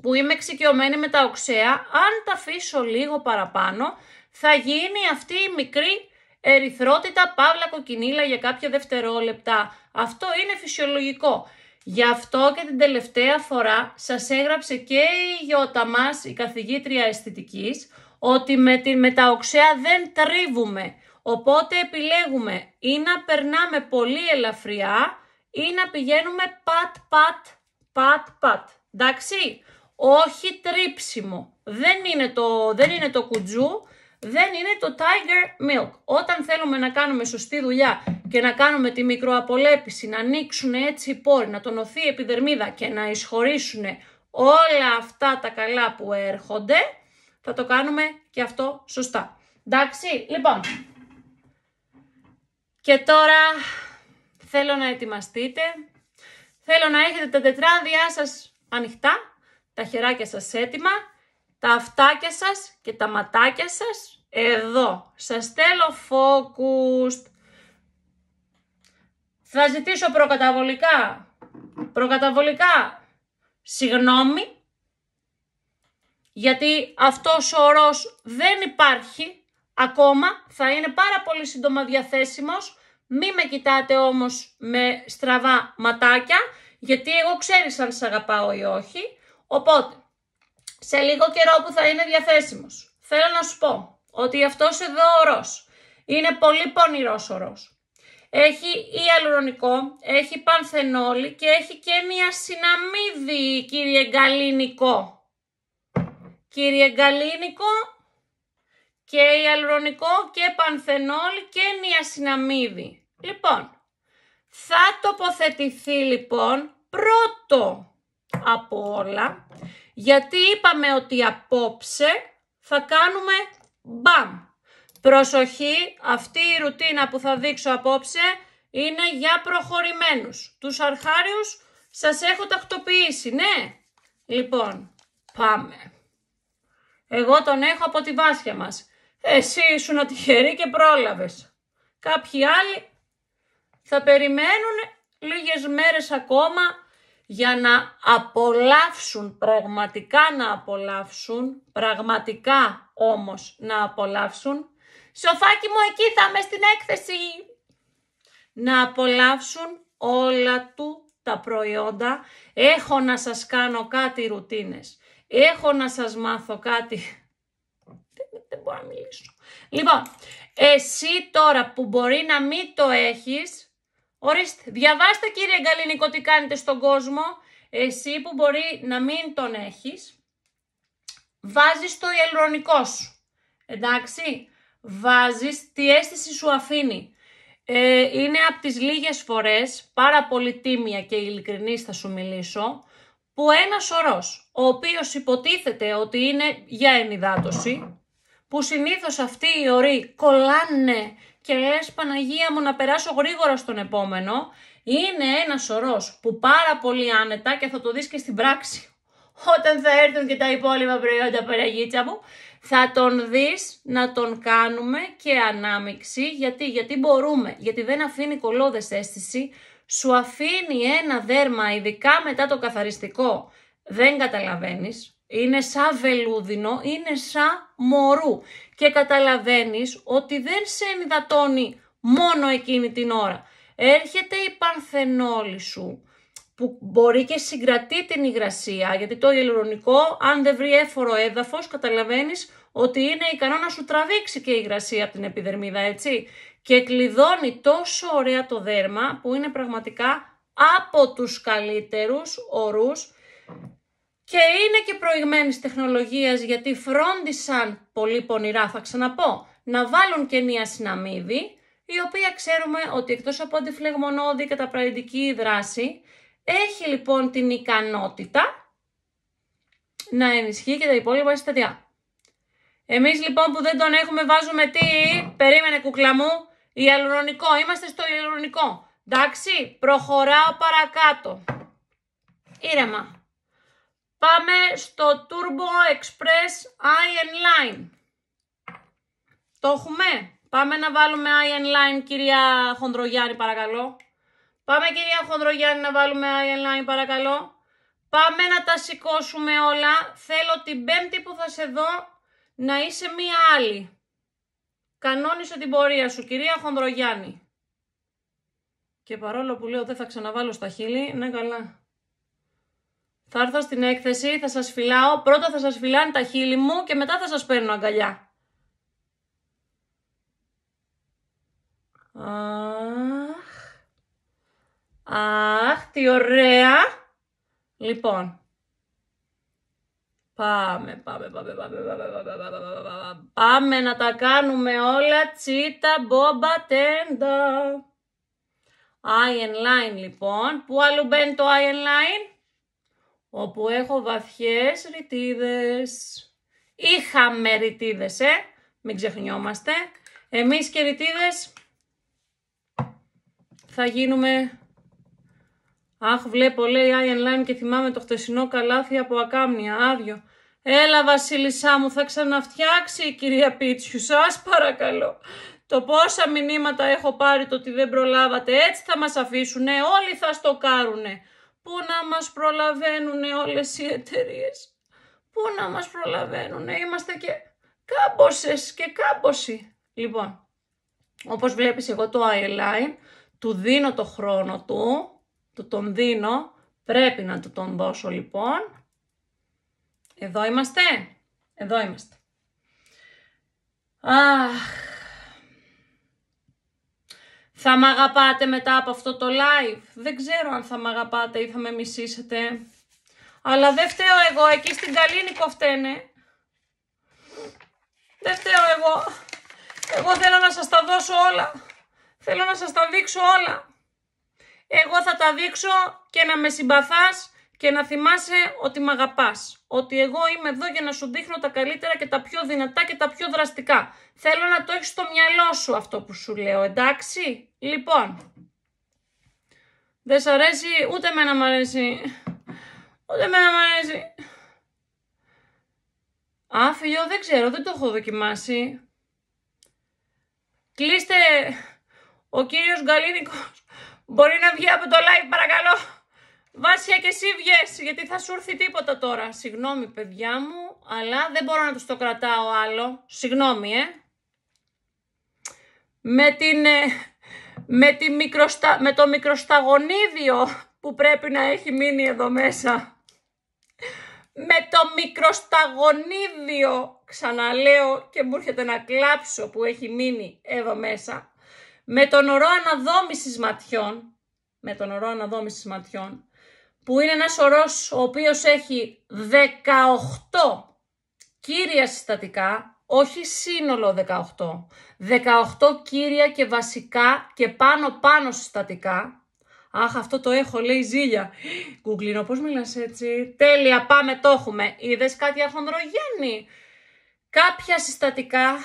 που είμαι εξοικειωμένη με τα οξέα, αν τα αφήσω λίγο παραπάνω θα γίνει αυτή η μικρή ερυθρότητα παύλα κοκκινίλα για κάποια δευτερόλεπτα. Αυτό είναι φυσιολογικό. Γι' αυτό και την τελευταία φορά σας έγραψε και η Γιώτα μας, η καθηγήτρια αισθητικής, ότι με, τη, με τα δεν τρίβουμε. Οπότε επιλέγουμε ή να περνάμε πολύ ελαφριά ή να πηγαίνουμε πατ, πατ, πατ, πατ. Εντάξει, όχι τρίψιμο. Δεν είναι το, δεν είναι το κουτζού, δεν είναι το tiger milk. Όταν θέλουμε να κάνουμε σωστή δουλειά και να κάνουμε τη μικροαπολέπιση, να ανοίξουν έτσι οι πόροι, να τονωθεί η επιδερμίδα και να εισχωρήσουν όλα αυτά τα καλά που έρχονται, θα το κάνουμε και αυτό σωστά. Εντάξει, λοιπόν. Και τώρα θέλω να ετοιμαστείτε. Θέλω να έχετε τα τετράδια σας ανοιχτά, τα χεράκια σας έτοιμα, τα αυτάκια σας και τα ματάκια σας εδώ. Σας θέλω focus. Θα ζητήσω προκαταβολικά, προκαταβολικά συγγνώμη γιατί αυτός ο ορός δεν υπάρχει ακόμα, θα είναι πάρα πολύ σύντομα διαθέσιμος. Μη με κοιτάτε όμως με στραβά ματάκια, γιατί εγώ ξέρεις αν σε αγαπάω ή όχι. Οπότε, σε λίγο καιρό που θα είναι διαθέσιμος, θέλω να σου πω ότι αυτός εδώ ορός είναι πολύ πονηρός ορός. Έχει ιαλουρονικό, έχει πανθενόλι και έχει και μια συναμίδι, κύριε Γκαλίνικο. Κύριε Γκαλίνικο και Ιαλουρονικό και Πανθενόλ και Νιασυναμίδη. Λοιπόν, θα τοποθετηθεί λοιπόν πρώτο από όλα, γιατί είπαμε ότι απόψε θα κάνουμε μπαμ. Προσοχή, αυτή η ρουτίνα που θα δείξω απόψε είναι για προχωρημένους. Τους αρχάριους σας έχω τακτοποιήσει, ναι. Λοιπόν, πάμε. Εγώ τον έχω από τη βάσια μας. Εσύ ήσουν τυχερή και πρόλαβες. Κάποιοι άλλοι θα περιμένουν λίγες μέρες ακόμα για να απολαύσουν, πραγματικά να απολαύσουν, πραγματικά όμως να απολαύσουν. Σοφάκι μου εκεί θα είμαι στην έκθεση. Να απολαύσουν όλα του τα προϊόντα. Έχω να σας κάνω κάτι ρουτίνες. Έχω να σας μάθω κάτι. Δεν, δεν μπορώ να μιλήσω. Λοιπόν, εσύ τώρα που μπορεί να μην το έχεις, ορίστε, διαβάστε κύριε Γκαλινικό τι κάνετε στον κόσμο, εσύ που μπορεί να μην τον έχεις, βάζεις το ιελουρονικό σου. Εντάξει, βάζεις τι αίσθηση σου αφήνει. Ε, είναι από τις λίγες φορές, πάρα πολύ τίμια και ειλικρινής θα σου μιλήσω, που ένας ορός, ο οποίος υποτίθεται ότι είναι για ενυδάτωση, που συνήθως αυτοί οι οροί κολλάνε και λες Παναγία μου να περάσω γρήγορα στον επόμενο», είναι ένας ορός που πάρα πολύ άνετα και θα το δεις και στην πράξη. Όταν θα έρθουν και τα υπόλοιπα προϊόντα παραγίτσα μου, θα τον δεις να τον κάνουμε και ανάμειξη, Γιατί, γιατί μπορούμε, γιατί δεν αφήνει κολόδες αίσθηση, σου αφήνει ένα δέρμα, ειδικά μετά το καθαριστικό, δεν καταλαβαίνεις, είναι σαν βελούδινο, είναι σαν μωρού και καταλαβαίνεις ότι δεν σε ενυδατώνει μόνο εκείνη την ώρα. Έρχεται η πανθενόλη σου που μπορεί και συγκρατεί την υγρασία, γιατί το γελουρονικό αν δεν βρει έφορο έδαφος καταλαβαίνεις ότι είναι ικανό να σου τραβήξει και η υγρασία από την επιδερμίδα, έτσι και κλειδώνει τόσο ωραία το δέρμα που είναι πραγματικά από τους καλύτερους ορούς και είναι και προηγμένης τεχνολογίας γιατί φρόντισαν πολύ πονηρά θα ξαναπώ να βάλουν και μια συναμίδη η οποία ξέρουμε ότι εκτός από αντιφλεγμονώδη καταπραγητική δράση έχει λοιπόν την ικανότητα να ενισχύει και τα υπόλοιπα συστατικά. Εμείς λοιπόν που δεν τον έχουμε βάζουμε τι, περίμενε κούκλα Ιαλουρονικό, είμαστε στο ιαλουρονικό. Εντάξει, προχωράω παρακάτω. Ήρεμα. Πάμε στο Turbo Express Eye Line. Το έχουμε. Πάμε να βάλουμε Eye Line, κυρία Χοντρογιάννη παρακαλώ. Πάμε, κυρία Χοντρογιάννη να βάλουμε Eye Line, παρακαλώ. Πάμε να τα σηκώσουμε όλα. Θέλω την πέμπτη που θα σε δω να είσαι μία άλλη. Κανόνισε την πορεία σου, κυρία Χονδρογιάννη. Και παρόλο που λέω δεν θα ξαναβάλω στα χείλη, ναι καλά. Θα έρθω στην έκθεση, θα σας φιλάω. πρώτα θα σας φυλάνε τα χείλη μου και μετά θα σας παίρνω αγκαλιά. Αχ, αχ, τι ωραία. Λοιπόν, Πάμε, πάμε, πάμε, πάμε, πάμε, να τα κάνουμε όλα, τσίτα, μπόμπα, τέντα. Eye line λοιπόν. Πού άλλου μπαίνει το eye line? Όπου έχω βαθιές ρητίδες. Είχαμε ρητίδες, ε. Μην ξεχνιόμαστε. Εμείς και ρητίδες θα γίνουμε Αχ, βλέπω, λέει και θυμάμαι το χτεσινό καλάθι από ακάμνια, άδειο. Έλα, Βασίλισσά μου, θα ξαναφτιάξει η κυρία Πίτσιου, Σας παρακαλώ. Το πόσα μηνύματα έχω πάρει το ότι δεν προλάβατε, έτσι θα μας αφήσουνε, όλοι θα στοκάρουνε. Πού να μας προλαβαίνουνε όλες οι εταιρείες. Πού να μας προλαβαίνουνε, είμαστε και κάμποσες και κάμποσοι. Λοιπόν, όπως βλέπεις εγώ το ILI, του δίνω το χρόνο του, του τον δίνω, πρέπει να του τον δώσω λοιπόν. Εδώ είμαστε, εδώ είμαστε. Αχ, θα μ' αγαπάτε μετά από αυτό το live. Δεν ξέρω αν θα μ' αγαπάτε ή θα με μισήσετε. Αλλά δεν φταίω εγώ, εκεί στην Καλίνικο φταίνε. Δεν φταίω εγώ. Εγώ θέλω να σας τα δώσω όλα. Θέλω να σας τα δείξω όλα εγώ θα τα δείξω και να με συμπαθάς και να θυμάσαι ότι με αγαπάς. Ότι εγώ είμαι εδώ για να σου δείχνω τα καλύτερα και τα πιο δυνατά και τα πιο δραστικά. Θέλω να το έχεις στο μυαλό σου αυτό που σου λέω, εντάξει. Λοιπόν, δεν σ' αρέσει, ούτε εμένα μ' αρέσει. Ούτε εμένα μ' αρέσει. Α, φίλιο, δεν ξέρω, δεν το έχω δοκιμάσει. Κλείστε ο κύριος Γκαλίνικος. Μπορεί να βγει από το live παρακαλώ. Βάσια και εσύ βγες, γιατί θα σου έρθει τίποτα τώρα. Συγγνώμη παιδιά μου, αλλά δεν μπορώ να τους το κρατάω άλλο. Συγγνώμη, ε. Με, την, ε, με, μικροστα, το μικροσταγονίδιο που πρέπει να έχει μείνει εδώ μέσα. Με το μικροσταγονίδιο, ξαναλέω και μου έρχεται να κλάψω που έχει μείνει εδώ μέσα με τον ορό αναδόμησης ματιών, με τον ορό αναδόμησης ματιών, που είναι ένας ορός ο οποίος έχει 18 κύρια συστατικά, όχι σύνολο 18, 18 κύρια και βασικά και πάνω-πάνω συστατικά, Αχ, αυτό το έχω, λέει ζήλια. Γκουγκλίνο, πώς μιλάς έτσι. Τέλεια, πάμε, το έχουμε. Είδες κάτι αρχονδρογέννη. Κάποια συστατικά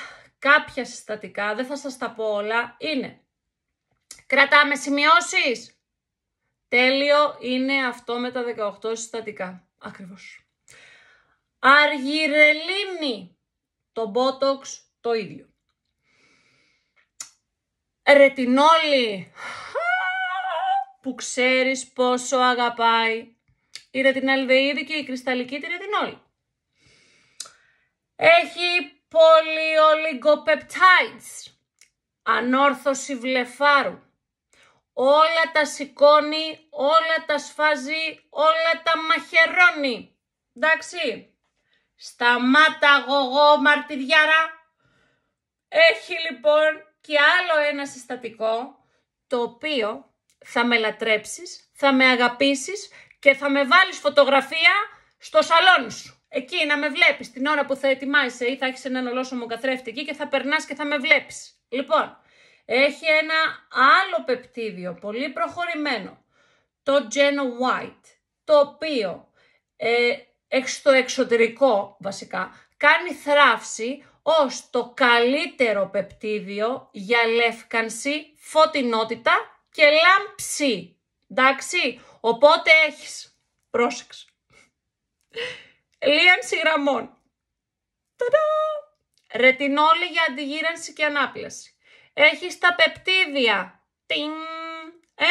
κάποια συστατικά, δεν θα σας τα πω όλα, είναι κρατάμε σημειώσεις. Τέλειο είναι αυτό με τα 18 συστατικά. Ακριβώς. Αργυρελίνη. Το μπότοξ το ίδιο. Ρετινόλη. Που ξέρεις πόσο αγαπάει. Η ρετιναλδεΐδη και η κρυσταλλική τη ρετινόλη. Έχει πολυολικοπεπτάιτς, ανόρθωση βλεφάρου. Όλα τα σηκώνει, όλα τα σφάζει, όλα τα μαχαιρώνει. Εντάξει. Σταμάτα αγωγό μαρτυριάρα. Έχει λοιπόν και άλλο ένα συστατικό το οποίο θα με λατρέψεις, θα με αγαπήσεις και θα με βάλεις φωτογραφία στο σαλόνι σου εκεί να με βλέπεις την ώρα που θα ετοιμάσει, ή θα έχεις έναν ολόσωμο καθρέφτη εκεί και θα περνάς και θα με βλέπεις. Λοιπόν, έχει ένα άλλο πεπτίδιο πολύ προχωρημένο, το Geno White, το οποίο ε, στο εξωτερικό βασικά κάνει θράψη ως το καλύτερο πεπτίδιο για λεύκανση, φωτεινότητα και λάμψη. Εντάξει, οπότε έχεις. Πρόσεξε. Λίανση γραμμών. Τατα! Ρετινόλη για αντιγύρανση και ανάπλαση. Έχεις τα πεπτίδια. Τιν. Ε?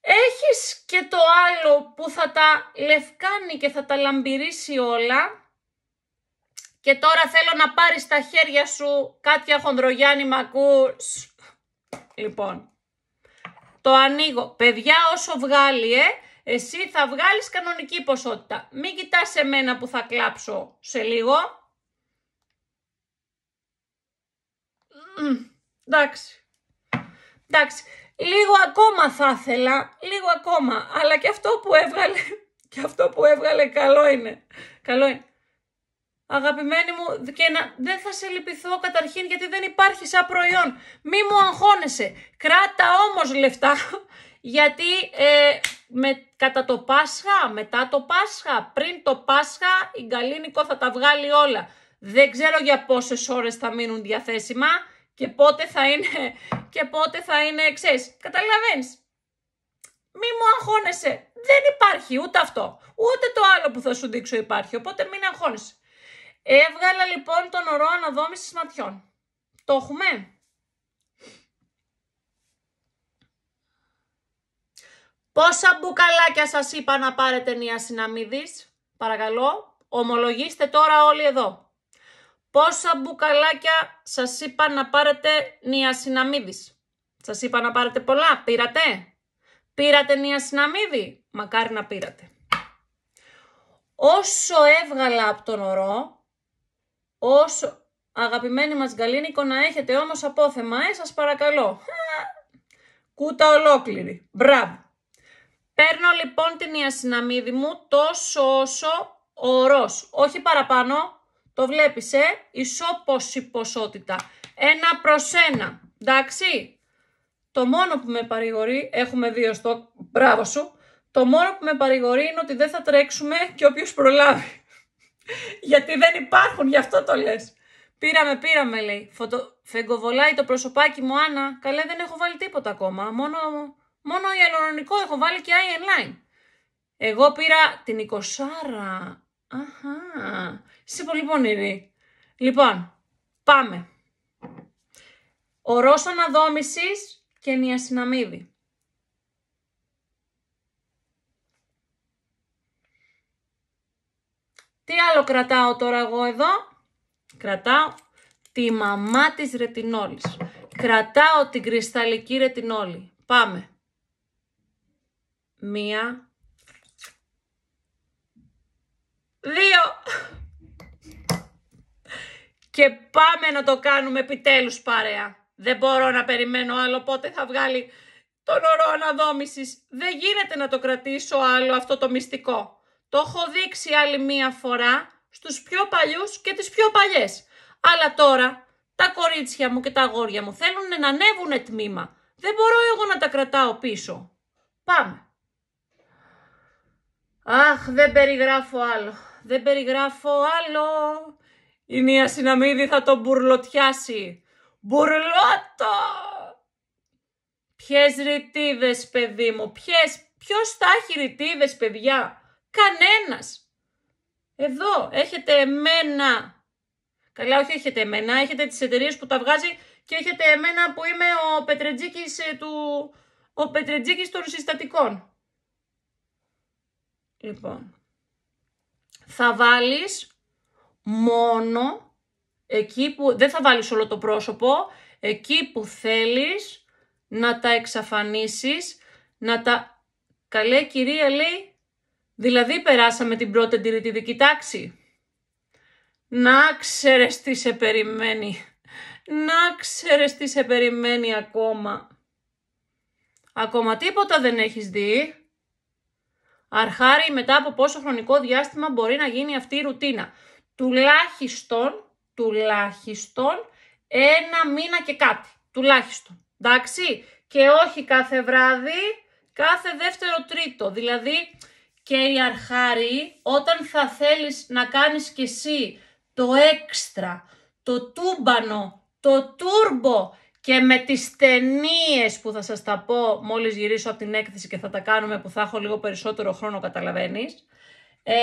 Έχεις και το άλλο που θα τα λευκάνει και θα τα λαμπυρίσει όλα. Και τώρα θέλω να πάρεις στα χέρια σου κάτι χονδρογιάννη μακούς. Λοιπόν, το ανοίγω. Παιδιά όσο βγάλει, ε, εσύ θα βγάλεις κανονική ποσότητα. Μην κοιτάς σε μένα που θα κλάψω σε λίγο. εντάξει. Εντάξει. Λίγο ακόμα θα ήθελα, λίγο ακόμα, αλλά και αυτό που έβγαλε, και αυτό που έβγαλε καλό είναι. Καλό είναι. Αγαπημένη μου, και να, δεν θα σε λυπηθώ καταρχήν γιατί δεν υπάρχει σαν προϊόν. Μη μου αγχώνεσαι. Κράτα όμως λεφτά γιατί ε, με, κατά το Πάσχα, μετά το Πάσχα, πριν το Πάσχα η Γκαλίνικο θα τα βγάλει όλα. Δεν ξέρω για πόσες ώρες θα μείνουν διαθέσιμα και πότε θα είναι, και πότε θα είναι, ξέρεις, καταλαβαίνεις. Μη μου αγχώνεσαι. Δεν υπάρχει ούτε αυτό, ούτε το άλλο που θα σου δείξω υπάρχει, οπότε μην αγχώνεσαι. Έβγαλα λοιπόν τον ορό αναδόμησης ματιών. Το έχουμε. Πόσα μπουκαλάκια σας είπα να πάρετε μια Συναμίδης, παρακαλώ, ομολογήστε τώρα όλοι εδώ. Πόσα μπουκαλάκια σας είπα να πάρετε Νία Συναμίδης. Σας είπα να πάρετε πολλά, πήρατε. Πήρατε Νία Συναμίδη, μακάρι να πήρατε. Όσο έβγαλα από τον ορό, όσο... Αγαπημένη μας Γκαλίνικο, να έχετε όμως απόθεμα, ε, σας παρακαλώ. Κούτα ολόκληρη. Μπράβο. Παίρνω λοιπόν την ιασυναμίδη μου τόσο όσο ορός, όχι παραπάνω, το βλέπεις ε, ισόποση ποσότητα, ένα προς ένα, εντάξει. Το μόνο που με παρηγορεί, έχουμε δύο στο, μπράβο σου, το μόνο που με παρηγορεί είναι ότι δεν θα τρέξουμε και όποιος προλάβει. Γιατί δεν υπάρχουν, γι' αυτό το λες. Πήραμε, πήραμε λέει. Φωτο... Φεγκοβολάει το προσωπάκι μου, Άννα. Καλέ δεν έχω βάλει τίποτα ακόμα. Μόνο Μόνο η αλλονονικό έχω βάλει και I line. Εγώ πήρα την 20. Αχα. Είσαι πολύ πονηρή. Λοιπόν, πάμε. Ορός αναδόμησης και νιασυναμίδη. Τι άλλο κρατάω τώρα εγώ εδώ. Κρατάω τη μαμά της ρετινόλης. Κρατάω την κρυσταλλική ρετινόλη. Πάμε μία, δύο. Και πάμε να το κάνουμε επιτέλους παρέα. Δεν μπορώ να περιμένω άλλο πότε θα βγάλει τον ορό αναδόμησης. Δεν γίνεται να το κρατήσω άλλο αυτό το μυστικό. Το έχω δείξει άλλη μία φορά στους πιο παλιούς και τις πιο παλιές. Αλλά τώρα τα κορίτσια μου και τα αγόρια μου θέλουν να ανέβουν τμήμα. Δεν μπορώ εγώ να τα κρατάω πίσω. Πάμε. Αχ, δεν περιγράφω άλλο. Δεν περιγράφω άλλο. Η Νία Συναμίδη θα τον μπουρλωτιάσει. μπουρλώτο! Ποιες ρητίδες, παιδί μου, ποιες, ποιος θα έχει ρητίδες, παιδιά. Κανένας. Εδώ έχετε εμένα. Καλά, όχι έχετε εμένα, έχετε τις εταιρείες που τα βγάζει και έχετε εμένα που είμαι ο Πετρετζίκης, ε, του, ο Πετρετζίκης των συστατικών. Λοιπόν, θα βάλεις μόνο εκεί που, δεν θα βάλεις όλο το πρόσωπο, εκεί που θέλεις να τα εξαφανίσεις, να τα... Καλέ κυρία λέει, δηλαδή περάσαμε την πρώτη εντηρητική τάξη. Να ξέρεις τι σε περιμένει. Να ξέρεις τι σε περιμένει ακόμα. Ακόμα τίποτα δεν έχεις δει. Αρχάρι μετά από πόσο χρονικό διάστημα μπορεί να γίνει αυτή η ρουτίνα. Τουλάχιστον, τουλάχιστον ένα μήνα και κάτι. Τουλάχιστον. Εντάξει. Και όχι κάθε βράδυ, κάθε δεύτερο τρίτο. Δηλαδή και η αρχάρι όταν θα θέλεις να κάνεις κι εσύ το έξτρα, το τούμπανο, το τούρμπο, και με τις ταινίες που θα σας τα πω μόλις γυρίσω από την έκθεση και θα τα κάνουμε που θα έχω λίγο περισσότερο χρόνο καταλαβαίνεις. Ε,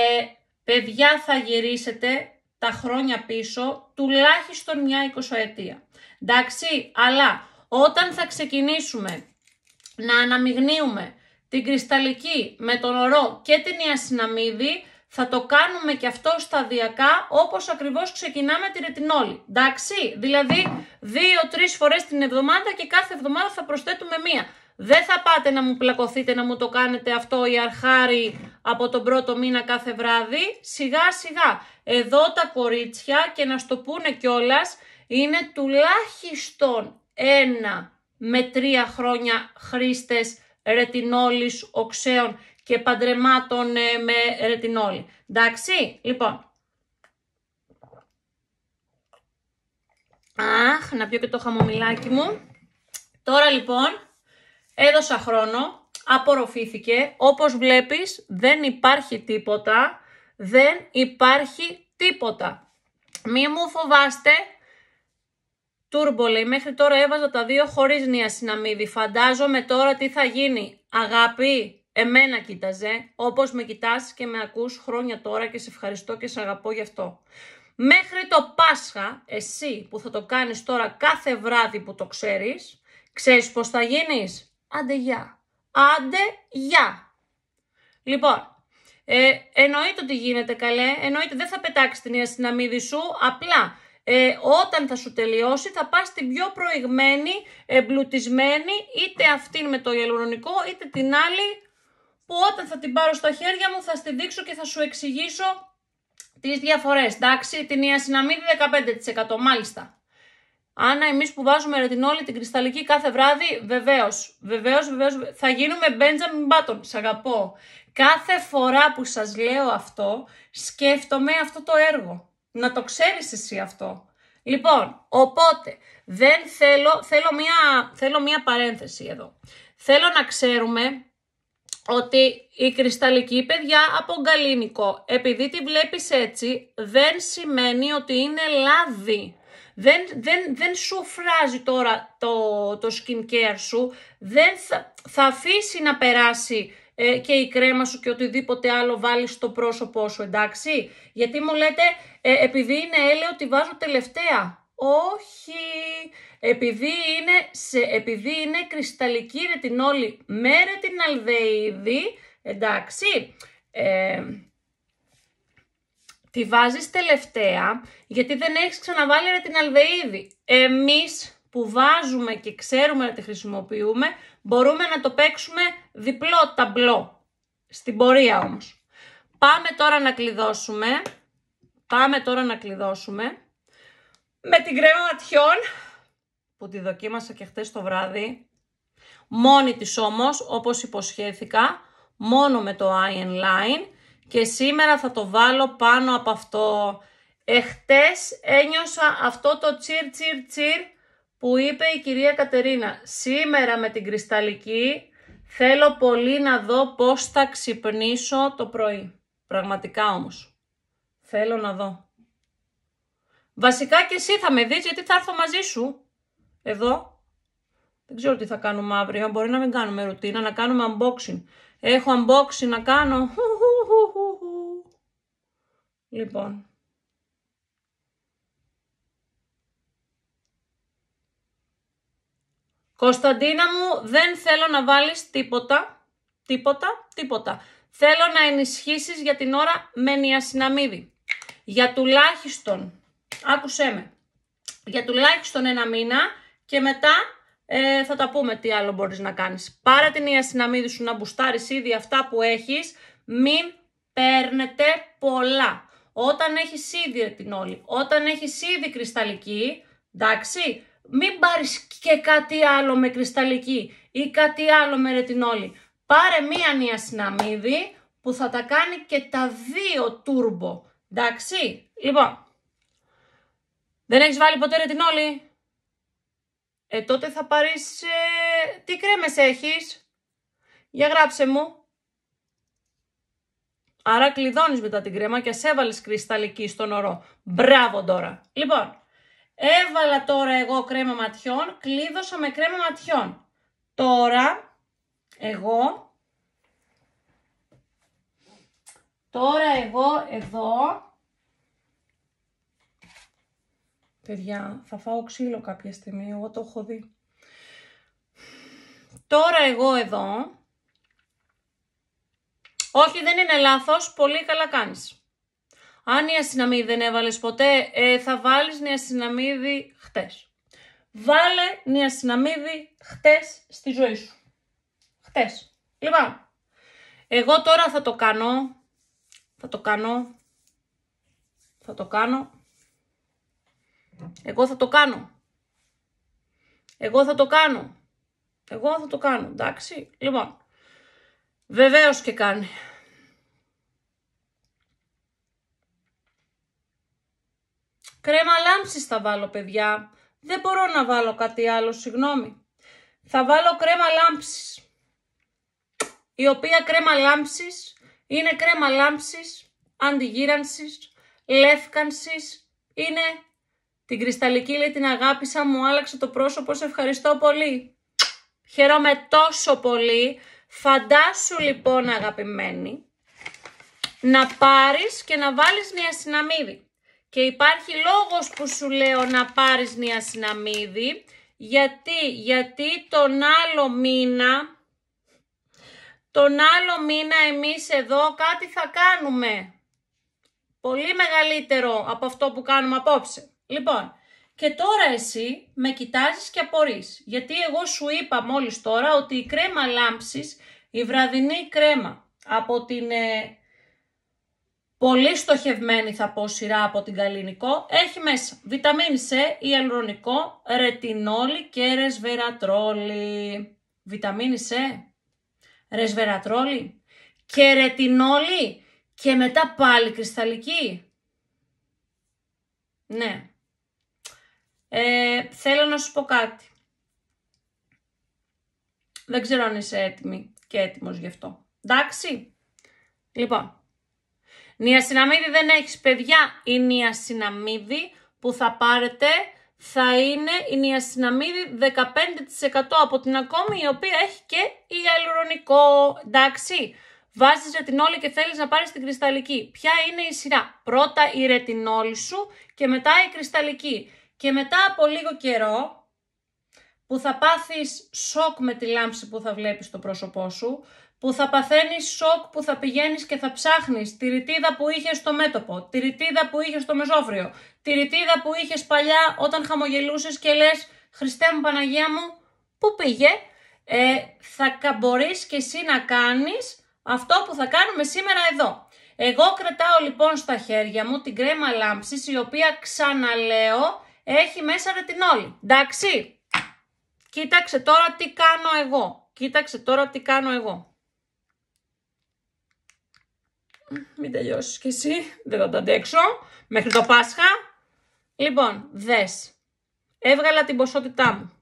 παιδιά θα γυρίσετε τα χρόνια πίσω τουλάχιστον μια εικοσοετία. Εντάξει, αλλά όταν θα ξεκινήσουμε να αναμειγνύουμε την κρυσταλλική με τον ορό και την ιασυναμίδη, θα το κάνουμε και αυτό σταδιακά όπως ακριβώς ξεκινάμε τη ρετινόλη. Εντάξει, δηλαδή δύο-τρεις φορές την εβδομάδα και κάθε εβδομάδα θα προσθέτουμε μία. Δεν θα πάτε να μου πλακωθείτε να μου το κάνετε αυτό η αρχάρι από τον πρώτο μήνα κάθε βράδυ. Σιγά σιγά. Εδώ τα κορίτσια και να στο πούνε κιόλας είναι τουλάχιστον ένα με τρία χρόνια χρήστες ρετινόλης οξέων και παντρεμάτων ε, με ρετινόλη. Εντάξει, λοιπόν. Αχ, να πιω και το χαμομηλάκι μου. Τώρα λοιπόν, έδωσα χρόνο, απορροφήθηκε. Όπως βλέπεις, δεν υπάρχει τίποτα. Δεν υπάρχει τίποτα. Μη μου φοβάστε, Τούρμπο λέει, μέχρι τώρα έβαζα τα δύο χωρίς νία συναμίδη. Φαντάζομαι τώρα τι θα γίνει. Αγάπη, Εμένα κοίταζε, όπως με κοιτάς και με ακούς χρόνια τώρα και σε ευχαριστώ και σε αγαπώ γι' αυτό. Μέχρι το Πάσχα, εσύ που θα το κάνεις τώρα κάθε βράδυ που το ξέρεις, ξέρεις πώς θα γίνεις. Άντε γεια. Άντε γεια. Λοιπόν, ε, εννοείται ότι γίνεται καλέ, εννοείται δεν θα πετάξεις την αστυναμίδη σου, απλά ε, όταν θα σου τελειώσει θα πας την πιο προηγμένη, εμπλουτισμένη, είτε αυτήν με το γελουρονικό, είτε την άλλη όταν θα την πάρω στα χέρια μου θα στη δείξω και θα σου εξηγήσω τις διαφορές. Εντάξει, την Ιασυναμίδη 15% μάλιστα. Άννα, εμείς που βάζουμε ρετινόλη την κρυσταλλική κάθε βράδυ, βεβαίως, βεβαίως, βεβαίως. Θα γίνουμε Benjamin Button. Σ' αγαπώ. Κάθε φορά που σας λέω αυτό, σκέφτομαι αυτό το έργο. Να το ξέρεις εσύ αυτό. Λοιπόν, οπότε, δεν θέλω, θέλω μία, θέλω μία παρένθεση εδώ. Θέλω να ξέρουμε ότι η κρυσταλλική παιδιά από γκαλίνικο, επειδή τη βλέπεις έτσι, δεν σημαίνει ότι είναι λάδι. Δεν, δεν, δεν σου φράζει τώρα το, το skin care σου, δεν θα, θα αφήσει να περάσει ε, και η κρέμα σου και οτιδήποτε άλλο βάλεις στο πρόσωπό σου, εντάξει. Γιατί μου λέτε, ε, επειδή είναι έλαιο, τη βάζω τελευταία. Όχι, επειδή είναι, σε, επειδή είναι κρυσταλλική ρετινόλη με ρετιναλδεϊδη, εντάξει, ε, τη βάζεις τελευταία γιατί δεν έχεις ξαναβάλει ρετιναλδεϊδη. Εμείς που βάζουμε και ξέρουμε να τη χρησιμοποιούμε, μπορούμε να το παίξουμε διπλό ταμπλό. Στην πορεία όμως. Πάμε τώρα να κλειδώσουμε. Πάμε τώρα να κλειδώσουμε. Με την κρέμα ματιών που τη δοκίμασα και χτες το βράδυ. Μόνη της όμως, όπως υποσχέθηκα, μόνο με το Iron line και σήμερα θα το βάλω πάνω από αυτό. Εχτες ένιωσα αυτό το τσιρ τσιρ τσιρ που είπε η κυρία Κατερίνα. Σήμερα με την κρυσταλλική θέλω πολύ να δω πώς θα ξυπνήσω το πρωί. Πραγματικά όμως. Θέλω να δω. Βασικά και εσύ θα με δεις γιατί θα έρθω μαζί σου. Εδώ. Δεν ξέρω τι θα κάνουμε αύριο. Μπορεί να μην κάνουμε ρουτίνα, να κάνουμε unboxing. Έχω unboxing να κάνω. Λοιπόν. Κωνσταντίνα μου, δεν θέλω να βάλεις τίποτα, τίποτα, τίποτα. Θέλω να ενισχύσεις για την ώρα με νιασυναμίδη. Για τουλάχιστον, άκουσέ με, για τουλάχιστον ένα μήνα και μετά ε, θα τα πούμε τι άλλο μπορείς να κάνεις. Πάρα την ιασυναμίδη σου να μπουστάρεις ήδη αυτά που έχεις, μην παίρνετε πολλά. Όταν έχεις ήδη την όλη, όταν έχεις ήδη κρυσταλλική, εντάξει, μην πάρεις και κάτι άλλο με κρυσταλλική ή κάτι άλλο με ρετινόλη. Πάρε μία νιασυναμίδη που θα τα κάνει και τα δύο τούρμπο. Εντάξει, λοιπόν. Δεν έχεις βάλει ποτέ ρετινόλη. Ε, τότε θα πάρεις... Ε, τι κρέμες έχεις. Για γράψε μου. Άρα κλειδώνεις μετά την κρέμα και σε έβαλες κρυσταλλική στον ορό. Μπράβο τώρα. Λοιπόν, έβαλα τώρα εγώ κρέμα ματιών, κλείδωσα με κρέμα ματιών. Τώρα, εγώ... Τώρα εγώ εδώ παιδιά, θα φάω ξύλο κάποια στιγμή, εγώ το έχω δει. Τώρα εγώ εδώ, όχι δεν είναι λάθος, πολύ καλά κάνεις. Αν η Ασυναμίδη δεν έβαλες ποτέ, ε, θα βάλεις μια Συναμίδη χτες. Βάλε μια Συναμίδη χτες στη ζωή σου. Χτες. Λοιπόν, εγώ τώρα θα το κάνω, θα το κάνω, θα το κάνω εγώ θα το κάνω. Εγώ θα το κάνω. Εγώ θα το κάνω, εντάξει. Λοιπόν, βεβαίως και κάνει. Κρέμα λάμψης θα βάλω, παιδιά. Δεν μπορώ να βάλω κάτι άλλο, συγγνώμη. Θα βάλω κρέμα λάμψης. Η οποία κρέμα λάμψης είναι κρέμα λάμψης, αντιγύρανσης, λεύκανσης, είναι την κρυσταλλική λέει την αγάπησα, μου άλλαξε το πρόσωπο, σε ευχαριστώ πολύ. Χαίρομαι τόσο πολύ. Φαντάσου λοιπόν αγαπημένη να πάρεις και να βάλεις μια συναμίδη. Και υπάρχει λόγος που σου λέω να πάρεις μια συναμίδη. Γιατί, γιατί τον άλλο μήνα, τον άλλο μήνα εμείς εδώ κάτι θα κάνουμε. Πολύ μεγαλύτερο από αυτό που κάνουμε απόψε. Λοιπόν, και τώρα εσύ με κοιτάζεις και απορείς, γιατί εγώ σου είπα μόλις τώρα ότι η κρέμα λάμψης, η βραδινή κρέμα από την ε, πολύ στοχευμένη θα πω σειρά από την Καλλινικό, έχει μέσα βιταμίνη C, ιαλουρονικό, ρετινόλι και ρεσβερατρόλι. Βιταμίνη C, ρεσβερατρόλι και ρετινόλι και μετά πάλι κρυσταλλική. Ναι, ε, θέλω να σου πω κάτι. Δεν ξέρω αν είσαι έτοιμη και έτοιμος γι' αυτό. Εντάξει. Λοιπόν. Νιασυναμίδη δεν έχεις παιδιά. Η νιασυναμίδη που θα πάρετε θα είναι η νιασυναμίδη 15% από την ακόμη η οποία έχει και η ιαλουρονικό. Εντάξει. Βάζεις ρετινόλη και θέλεις να πάρεις την κρυσταλλική. Ποια είναι η σειρά. Πρώτα η ρετινόλη σου και μετά η κρυσταλλική. Και μετά από λίγο καιρό που θα πάθεις σοκ με τη λάμψη που θα βλέπεις στο πρόσωπό σου, που θα παθαίνεις σοκ που θα πηγαίνεις και θα ψάχνεις τη ρητίδα που είχες στο μέτωπο, τη ρητίδα που είχες στο μεζόβριο, τη ρητίδα που είχες παλιά όταν χαμογελούσες και λες «Χριστέ μου Παναγία μου, πού πήγε» ε, θα μπορείς και εσύ να κάνεις αυτό που θα κάνουμε σήμερα εδώ. Εγώ κρατάω λοιπόν στα χέρια μου την κρέμα λάμψης η οποία ξαναλέω έχει μέσα όλη. Εντάξει. Κοίταξε τώρα τι κάνω εγώ. Κοίταξε τώρα τι κάνω εγώ. Μην τελειώσεις κι εσύ. Δεν θα τα αντέξω. Μέχρι το Πάσχα. Λοιπόν, δες. Έβγαλα την ποσότητά μου.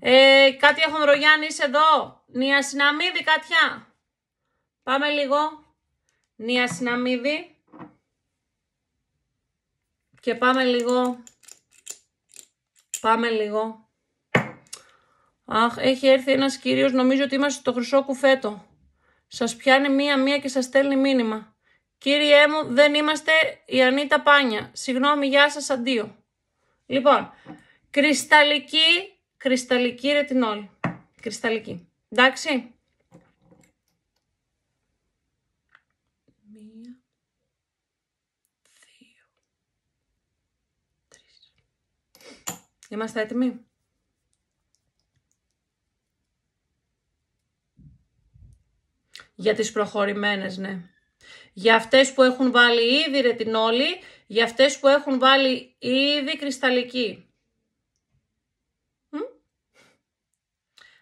Ε, κάτι έχουν Ρογιάννη, είσαι εδώ. Νία Συναμίδη, Κατιά. Πάμε λίγο. Νία Συναμίδη. Και πάμε λίγο Πάμε λίγο. Αχ, έχει έρθει ένας κύριος, νομίζω ότι είμαστε στο χρυσό κουφέτο. Σας πιάνει μία-μία και σας στέλνει μήνυμα. Κύριέ μου, δεν είμαστε η Ανίτα Πάνια. Συγγνώμη, γεια σας, αντίο. Λοιπόν, κρυσταλλική, κρυσταλλική ρετινόλη. Κρυσταλλική. Εντάξει. Είμαστε έτοιμοι. Για τις προχωρημένες, ναι. Για αυτές που έχουν βάλει ήδη ρετινόλη, για αυτές που έχουν βάλει ήδη κρυσταλλική.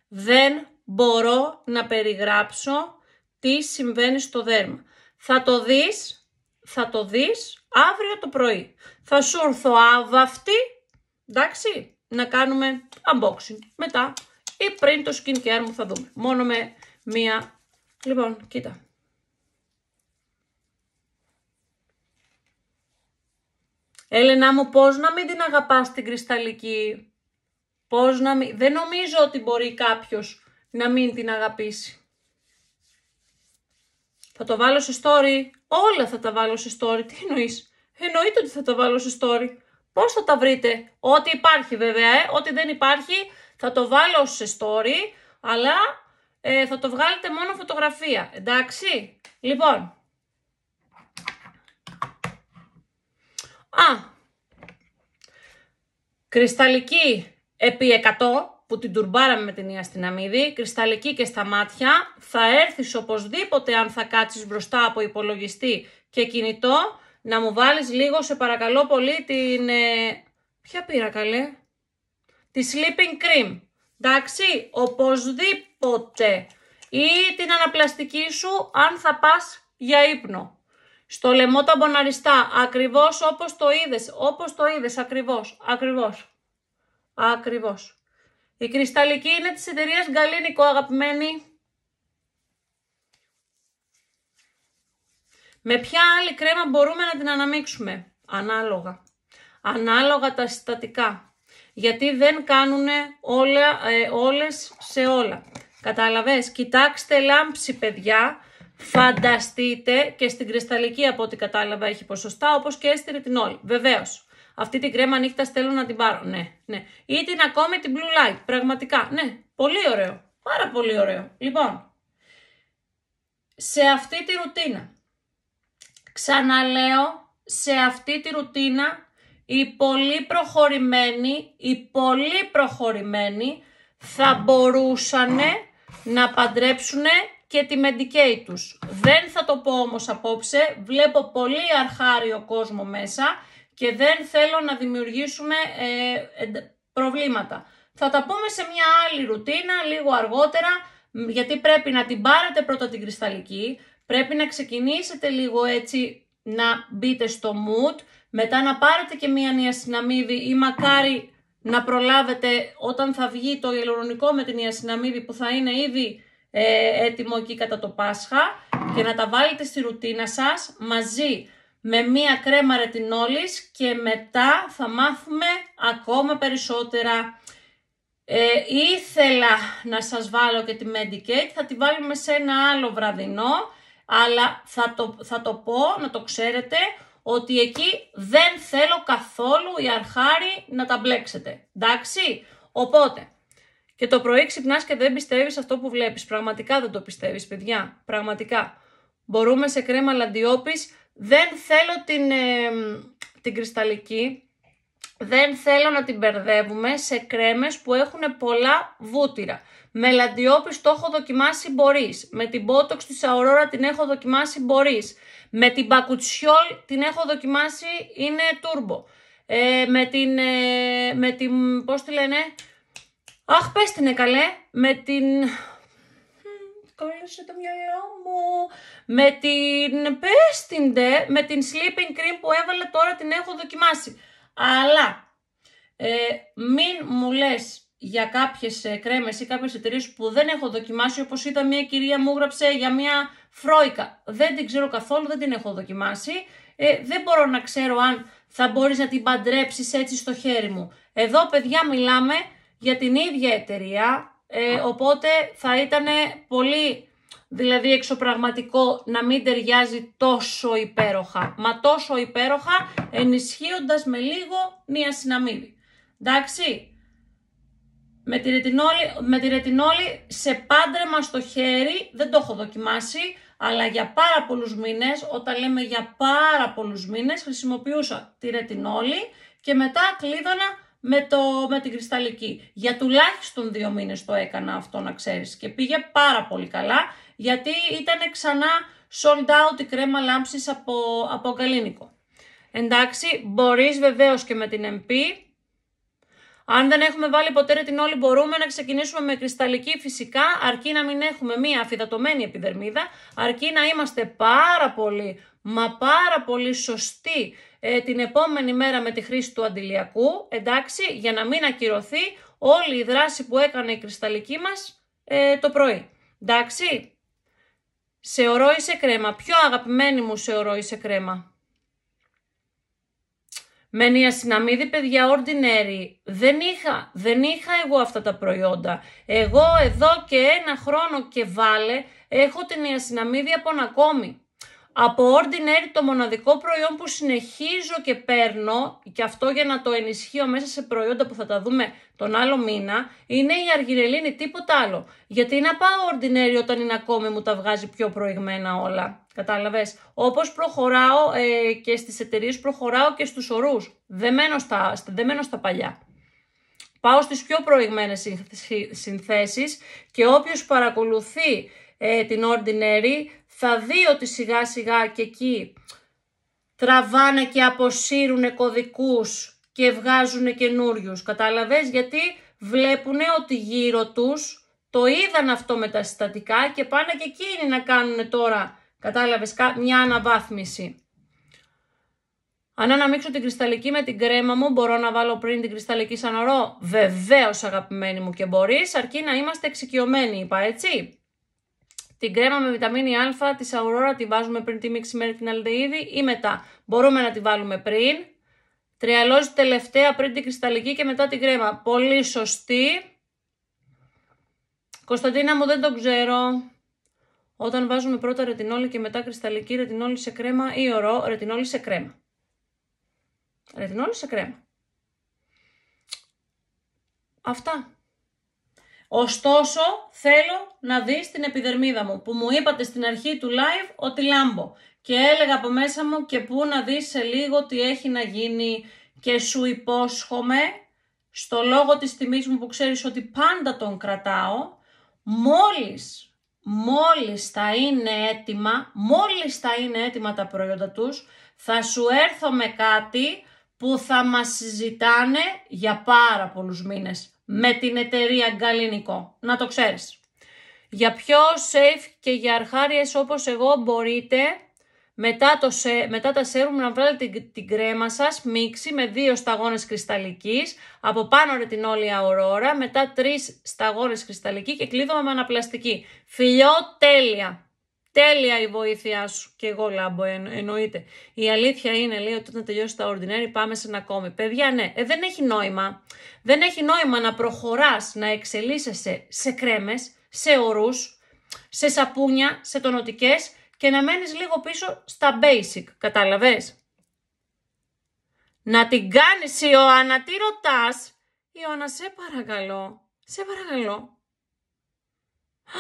Δεν μπορώ να περιγράψω τι συμβαίνει στο δέρμα. Θα το δεις, θα το δεις αύριο το πρωί. Θα σου έρθω αβαυτή Εντάξει, να κάνουμε unboxing μετά ή πριν το skincare μου θα δούμε. Μόνο με μία... Λοιπόν, κοίτα. Έλενα μου, πώς να μην την αγαπάς την κρυσταλλική. Πώς να μην... Δεν νομίζω ότι μπορεί κάποιος να μην την αγαπήσει. Θα το βάλω σε story. Όλα θα τα βάλω σε story. Τι εννοείς. Εννοείται ότι θα τα βάλω σε story. Πώς θα τα βρείτε. Ό,τι υπάρχει βέβαια, ε, ό,τι δεν υπάρχει θα το βάλω σε story, αλλά ε, θα το βγάλετε μόνο φωτογραφία. Εντάξει. Λοιπόν. Α. Κρυσταλλική επί 100 που την τουρμπάραμε με την Ιαστιναμίδη, κρυσταλλική και στα μάτια, θα έρθεις οπωσδήποτε αν θα κάτσεις μπροστά από υπολογιστή και κινητό να μου βάλεις λίγο, σε παρακαλώ πολύ, την... Ε... Ποια πήρα καλέ? Τη sleeping cream. Εντάξει, οπωσδήποτε. Ή την αναπλαστική σου αν θα πας για ύπνο. Στο λαιμό τα μποναριστά, ακριβώς όπως το είδες, όπως το είδες, ακριβώς, ακριβώς. Ακριβώς. Η κρυσταλλική είναι της εταιρείας Γκαλίνικο, αγαπημένη. Με ποια άλλη κρέμα μπορούμε να την αναμίξουμε. Ανάλογα. Ανάλογα τα συστατικά. Γιατί δεν κάνουν όλα, ε, όλες σε όλα. Καταλαβες. Κοιτάξτε λάμψη παιδιά. Φανταστείτε και στην κρυσταλλική από ό,τι κατάλαβα έχει ποσοστά όπως και την όλη, Βεβαίως. Αυτή την κρέμα νύχτα θέλω να την πάρω. Ναι, ναι. Ή την ακόμη την Blue Light. Πραγματικά. Ναι. Πολύ ωραίο. Πάρα πολύ ωραίο. Λοιπόν, σε αυτή τη ρουτίνα Ξαναλέω, σε αυτή τη ρουτίνα οι πολύ προχωρημένοι, οι πολύ προχωρημένοι θα μπορούσαν να παντρέψουν και τη Medicaid τους. Δεν θα το πω όμως απόψε, βλέπω πολύ αρχάριο κόσμο μέσα και δεν θέλω να δημιουργήσουμε ε, προβλήματα. Θα τα πούμε σε μια άλλη ρουτίνα λίγο αργότερα, γιατί πρέπει να την πάρετε πρώτα την κρυσταλλική, Πρέπει να ξεκινήσετε λίγο έτσι να μπείτε στο mood, μετά να πάρετε και μία νιασυναμίδη ή μακάρι να προλάβετε όταν θα βγει το ηλεκτρονικό με την νιασυναμίδη που θα είναι ήδη ε, έτοιμο εκεί κατά το Πάσχα και να τα βάλετε στη ρουτίνα σας μαζί με μία κρέμα ρετινόλης και μετά θα μάθουμε ακόμα περισσότερα. Ε, ήθελα να σας βάλω και τη Medicate, θα τη βάλουμε σε ένα άλλο βραδινό αλλά θα το, θα το πω, να το ξέρετε, ότι εκεί δεν θέλω καθόλου η αρχάρι να τα μπλέξετε. Εντάξει, οπότε... Και το πρωί ξυπνάς και δεν πιστεύεις αυτό που βλέπεις. Πραγματικά δεν το πιστεύεις, παιδιά. Πραγματικά. Μπορούμε σε κρέμα λαντιόπης. Δεν θέλω την, την κρυσταλλική. Δεν θέλω να την μπερδεύουμε σε κρέμες που έχουν πολλά βούτυρα. Με το έχω δοκιμάσει μπορείς. Με την Botox της Αωρόρα την έχω δοκιμάσει μπορείς. Με την Μπακουτσιόλ την έχω δοκιμάσει είναι τούρμπο. Ε, με την. Ε, με την. Πώς τη λένε. Αχ, πες την ε, καλέ. Με την. Κόλλησε το μυαλό μου. Με την. Πες την Με την sleeping cream που έβαλε τώρα την έχω δοκιμάσει. Αλλά. μην μου λες για κάποιες κρέμες ή κάποιες εταιρείες που δεν έχω δοκιμάσει. Όπως είδα, μια κυρία μου έγραψε για μια φρόικα. Δεν την ξέρω καθόλου, δεν την έχω δοκιμάσει. Ε, δεν μπορώ να ξέρω αν θα μπορείς να την παντρέψεις έτσι στο χέρι μου. Εδώ παιδιά μιλάμε για την ίδια εταιρεία, ε, οπότε θα ήταν πολύ δηλαδή εξωπραγματικό να μην ταιριάζει τόσο υπέροχα. Μα τόσο υπέροχα ενισχύοντας με λίγο μία συναμίλη Εντάξει, με τη, ρετινόλη, με τη ρετινόλη σε πάντρεμα στο χέρι, δεν το έχω δοκιμάσει, αλλά για πάρα πολλούς μήνες, όταν λέμε για πάρα πολλούς μήνες, χρησιμοποιούσα τη ρετινόλη και μετά κλείδωνα με, το, με την κρυσταλλική. Για τουλάχιστον δύο μήνες το έκανα αυτό να ξέρεις και πήγε πάρα πολύ καλά γιατί ήταν ξανά sold out η κρέμα λάμψης από, από Εντάξει, μπορείς βεβαίως και με την MP αν δεν έχουμε βάλει ποτέ την όλη, μπορούμε να ξεκινήσουμε με κρυσταλλική φυσικά, αρκεί να μην έχουμε μία αφυδατωμένη επιδερμίδα, αρκεί να είμαστε πάρα πολύ, μα πάρα πολύ σωστοί ε, την επόμενη μέρα με τη χρήση του αντιλιακού, εντάξει, για να μην ακυρωθεί όλη η δράση που έκανε η κρυσταλλική μας ε, το πρωί. Εντάξει, σε ορό ή σε κρέμα. Πιο αγαπημένη μου σε ορό ή σε κρέμα. Με συναμίδι παιδιά, ordinary. Δεν είχα, δεν είχα εγώ αυτά τα προϊόντα. Εγώ εδώ και ένα χρόνο και βάλε έχω την νιασιναμίδη από ακόμη. Από ordinary το μοναδικό προϊόν που συνεχίζω και παίρνω, και αυτό για να το ενισχύω μέσα σε προϊόντα που θα τα δούμε τον άλλο μήνα, είναι η αργυρελίνη, τίποτα άλλο. Γιατί να πάω ordinary όταν είναι ακόμη μου τα βγάζει πιο προηγμένα όλα. Κατάλαβες. Όπως προχωράω ε, και στις εταιρείες προχωράω και στους ορούς. Δεμένο στα, δεμένο στα παλιά. Πάω στις πιο προηγμένες συνθέσεις και όποιος παρακολουθεί ε, την Ordinary θα δει ότι σιγά σιγά και εκεί τραβάνε και αποσύρουν κωδικούς και βγάζουν καινούριους. Κατάλαβες γιατί βλέπουν ότι γύρω τους το είδαν αυτό με τα συστατικά και πάνε και εκείνοι να κάνουν τώρα Κατάλαβες μια αναβάθμιση. Αν αναμίξω την κρυσταλλική με την κρέμα μου, μπορώ να βάλω πριν την κρυσταλλική σαν ορό. Βεβαίως, αγαπημένη μου και μπορείς, αρκεί να είμαστε εξοικειωμένοι, είπα έτσι. Την κρέμα με βιταμίνη Α της Aurora τη βάζουμε πριν τη μίξη με την αλδεΐδη ή μετά. Μπορούμε να τη βάλουμε πριν. Τριαλόζει τελευταία πριν την κρυσταλλική και μετά την κρέμα. Πολύ σωστή. Κωνσταντίνα μου δεν το ξέρω όταν βάζουμε πρώτα ρετινόλη και μετά κρυσταλλική ρετινόλη σε κρέμα ή ορό ρετινόλη σε κρέμα. Ρετινόλη σε κρέμα. Αυτά. Ωστόσο, θέλω να δεις την επιδερμίδα μου, που μου είπατε στην αρχή του live ότι λάμπω. Και έλεγα από μέσα μου και πού να δεις σε λίγο τι έχει να γίνει και σου υπόσχομαι, στο λόγο της τιμής μου που ξέρεις ότι πάντα τον κρατάω, μόλις μόλις θα είναι έτοιμα, μόλις θα είναι έτοιμα τα προϊόντα τους, θα σου έρθω με κάτι που θα μας συζητάνε για πάρα πολλούς μήνες με την εταιρεία Γκαλινικό. Να το ξέρεις. Για πιο safe και για αρχάριες όπως εγώ μπορείτε μετά, το, μετά τα σέρουμ να βάλετε την, κρέμα σας, μίξη με δύο σταγόνες κρυσταλλικής, από πάνω ρε την όλη αορόρα, μετά τρεις σταγόνες κρυσταλλικής και κλείδωμα με αναπλαστική. Φιλιό τέλεια! Τέλεια η βοήθειά σου. Και εγώ λάμπω εν, εννοείται. Η αλήθεια είναι, λέει, ότι όταν τελειώσει τα ordinary πάμε σε ένα ακόμη. Παιδιά, ναι, ε, δεν έχει νόημα. Δεν έχει νόημα να προχωράς, να εξελίσσεσαι σε κρέμες, σε ορούς, σε σαπούνια, σε τονωτικές, και να μένεις λίγο πίσω στα basic, κατάλαβες. Να την κάνεις Ιωάννα, τι ρωτάς. Ιωάννα, σε παρακαλώ, σε παρακαλώ.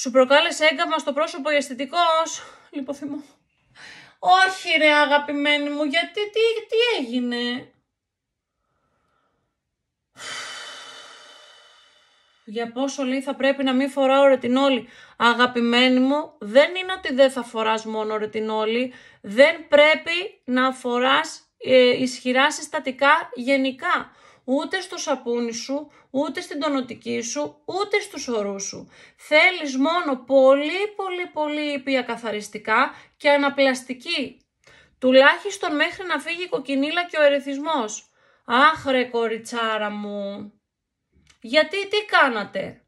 Σου προκάλεσε έγκαμα στο πρόσωπο η αισθητικός. Λυποθυμώ. Όχι ρε αγαπημένη μου, γιατί τι, τι έγινε. Για πόσο λέει θα πρέπει να μην φοράω την όλη αγαπημένοι μου, δεν είναι ότι δεν θα φοράς μόνο ρετινόλη, δεν πρέπει να φοράς ε, ισχυρά συστατικά γενικά. Ούτε στο σαπούνι σου, ούτε στην τονοτική σου, ούτε στους ορούς σου. Θέλεις μόνο πολύ πολύ πολύ ήπια καθαριστικά και αναπλαστική. Τουλάχιστον μέχρι να φύγει η κοκκινίλα και ο ερεθισμός. Άχρε κοριτσάρα μου. Γιατί τι κάνατε.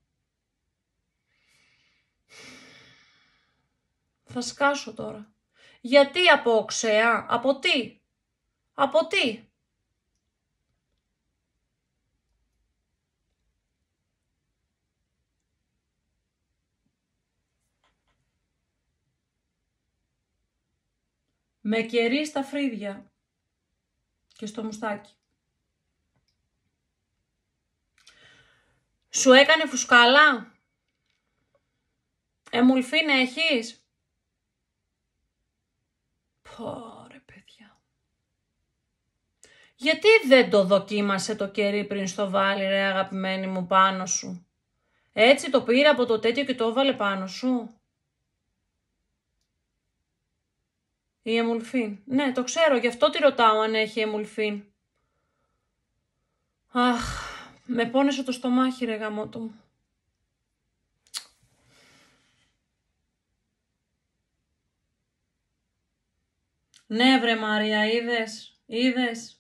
θα σκάσω τώρα. Γιατί από οξέα, από τι, από τι. Με κερί στα φρύδια και στο μουστάκι. Σου έκανε φουσκάλα. Εμουλφίνε έχεις. Πόρε παιδιά. Γιατί δεν το δοκίμασε το κερί πριν στο βάλει ρε αγαπημένη μου πάνω σου. Έτσι το πήρε από το τέτοιο και το έβαλε πάνω σου. Η εμουλφίν. Ναι, το ξέρω, γι' αυτό τη ρωτάω αν έχει εμουλφίν. Αχ, με πόνεσε το στομάχι ρε γαμότο μου. Ναι βρε Μαρία, είδες, είδες.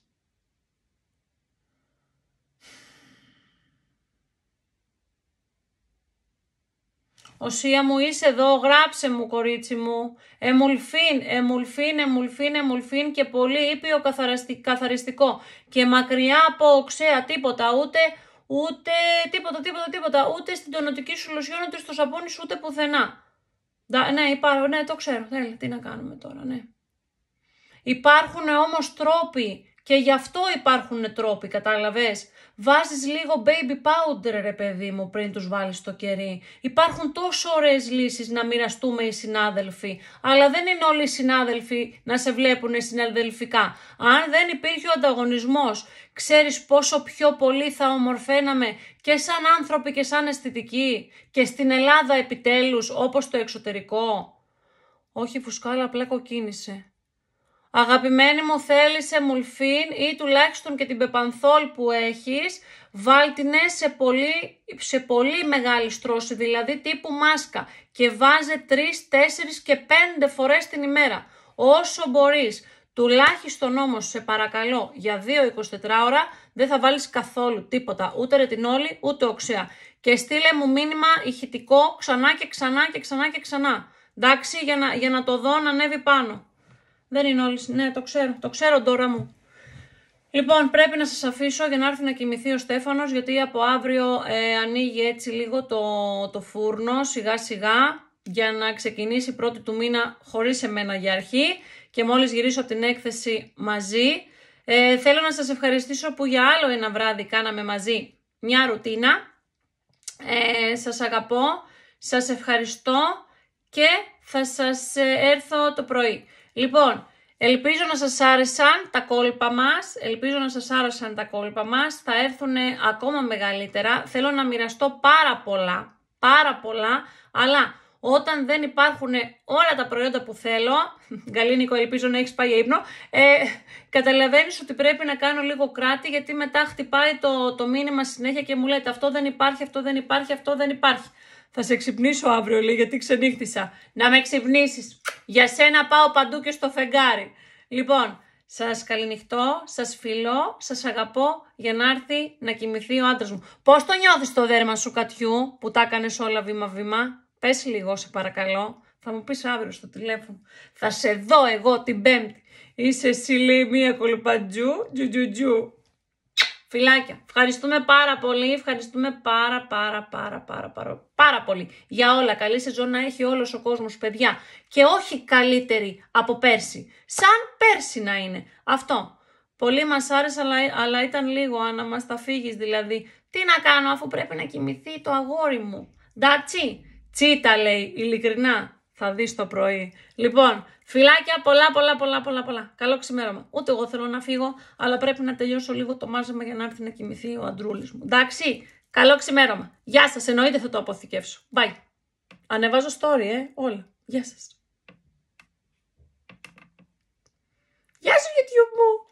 Οσία μου είσαι εδώ, γράψε μου κορίτσι μου. Εμουλφίν, εμουλφίν, εμουλφίν, εμουλφίν και πολύ ήπιο καθαριστικό. Και μακριά από οξέα τίποτα, ούτε, ούτε τίποτα, τίποτα, τίποτα, ούτε στην τονωτική σου λοσιόν, ούτε στο σαπούνι σου, ούτε πουθενά. Ναι, υπάρχει, ναι, το ξέρω, θέλει, τι να κάνουμε τώρα, ναι. Υπάρχουν όμως τρόποι και γι' αυτό υπάρχουν τρόποι, κατάλαβες. Βάζεις λίγο baby powder ρε παιδί μου πριν τους βάλεις στο κερί. Υπάρχουν τόσο ωραίες λύσεις να μοιραστούμε οι συνάδελφοι. Αλλά δεν είναι όλοι οι συνάδελφοι να σε βλέπουν συναδελφικά. Αν δεν υπήρχε ο ανταγωνισμός, ξέρεις πόσο πιο πολύ θα ομορφαίναμε και σαν άνθρωποι και σαν αισθητικοί. Και στην Ελλάδα επιτέλους όπως το εξωτερικό. Όχι φουσκάλα απλά κοκκίνησε. Αγαπημένη μου θέλησε μουλφίν ή τουλάχιστον και την πεπανθόλ που έχεις, βάλτινε σε πολύ, σε πολύ μεγάλη στρώση, δηλαδή τύπου μάσκα και βάζε 3, 4 και 5 φορές την ημέρα, όσο μπορείς. Τουλάχιστον όμως σε παρακαλώ για 2-24 ώρα δεν θα βάλεις καθόλου τίποτα, ούτε ρετινόλη ούτε οξέα. Και στείλε μου μήνυμα ηχητικό ξανά και ξανά και ξανά και ξανά. Εντάξει, για να, για να το δω να ανέβει πάνω. Δεν είναι όλοι. Ναι, το ξέρω. Το ξέρω τώρα μου. Λοιπόν, πρέπει να σας αφήσω για να έρθει να κοιμηθεί ο Στέφανος, γιατί από αύριο ε, ανοίγει έτσι λίγο το, το φούρνο, σιγά σιγά, για να ξεκινήσει πρώτη του μήνα χωρίς εμένα για αρχή και μόλις γυρίσω από την έκθεση μαζί. Ε, θέλω να σας ευχαριστήσω που για άλλο ένα βράδυ κάναμε μαζί μια ρουτίνα. Ε, σας αγαπώ, σας ευχαριστώ και θα σας ε, έρθω το πρωί. Λοιπόν, ελπίζω να σας άρεσαν τα κόλπα μας, ελπίζω να σας άρεσαν τα κόλπα μας, θα έρθουν ακόμα μεγαλύτερα, θέλω να μοιραστώ πάρα πολλά, πάρα πολλά, αλλά όταν δεν υπάρχουν όλα τα προϊόντα που θέλω, Γκαλίνικο ελπίζω να έχεις πάει ύπνο, ε, καταλαβαίνεις ότι πρέπει να κάνω λίγο κράτη γιατί μετά χτυπάει το, το μήνυμα συνέχεια και μου λέτε αυτό δεν υπάρχει, αυτό δεν υπάρχει, αυτό δεν υπάρχει. Θα σε ξυπνήσω αύριο, λέει, γιατί ξενύχτησα. Να με ξυπνήσεις. Για σένα πάω παντού και στο φεγγάρι. Λοιπόν, σας καληνυχτώ, σας φιλώ, σας αγαπώ για να έρθει να κοιμηθεί ο άντρας μου. Πώς το νιώθεις το δέρμα σου κατιού που τα έκανες όλα βήμα-βήμα. Πες λίγο σε παρακαλώ. Θα μου πεις αύριο στο τηλέφωνο. Θα σε δω εγώ την πέμπτη. Είσαι εσύ λέει μία ακολουμπάντζου, τζουτζουτζού. Φιλάκια. Ευχαριστούμε πάρα πολύ. Ευχαριστούμε πάρα πάρα πάρα πάρα πάρα, πάρα πολύ για όλα. Καλή σεζόν να έχει όλος ο κόσμος παιδιά. Και όχι καλύτερη από πέρσι. Σαν πέρσι να είναι. Αυτό. Πολύ μας άρεσε αλλά, ήταν λίγο Άννα μας τα φύγεις δηλαδή. Τι να κάνω αφού πρέπει να κοιμηθεί το αγόρι μου. Ντάτσι. Τσίτα λέει ειλικρινά. Θα δεις το πρωί. Λοιπόν, Φιλάκια, πολλά, πολλά, πολλά, πολλά, πολλά. Καλό ξημέρωμα. Ούτε εγώ θέλω να φύγω, αλλά πρέπει να τελειώσω λίγο το μάζεμα για να έρθει να κοιμηθεί ο αντρούλης μου. Εντάξει, καλό ξημέρωμα. Γεια σας, εννοείται θα το αποθηκεύσω. Bye. Ανεβάζω story, ε, όλα. Γεια σας. Γεια σου, YouTube μου.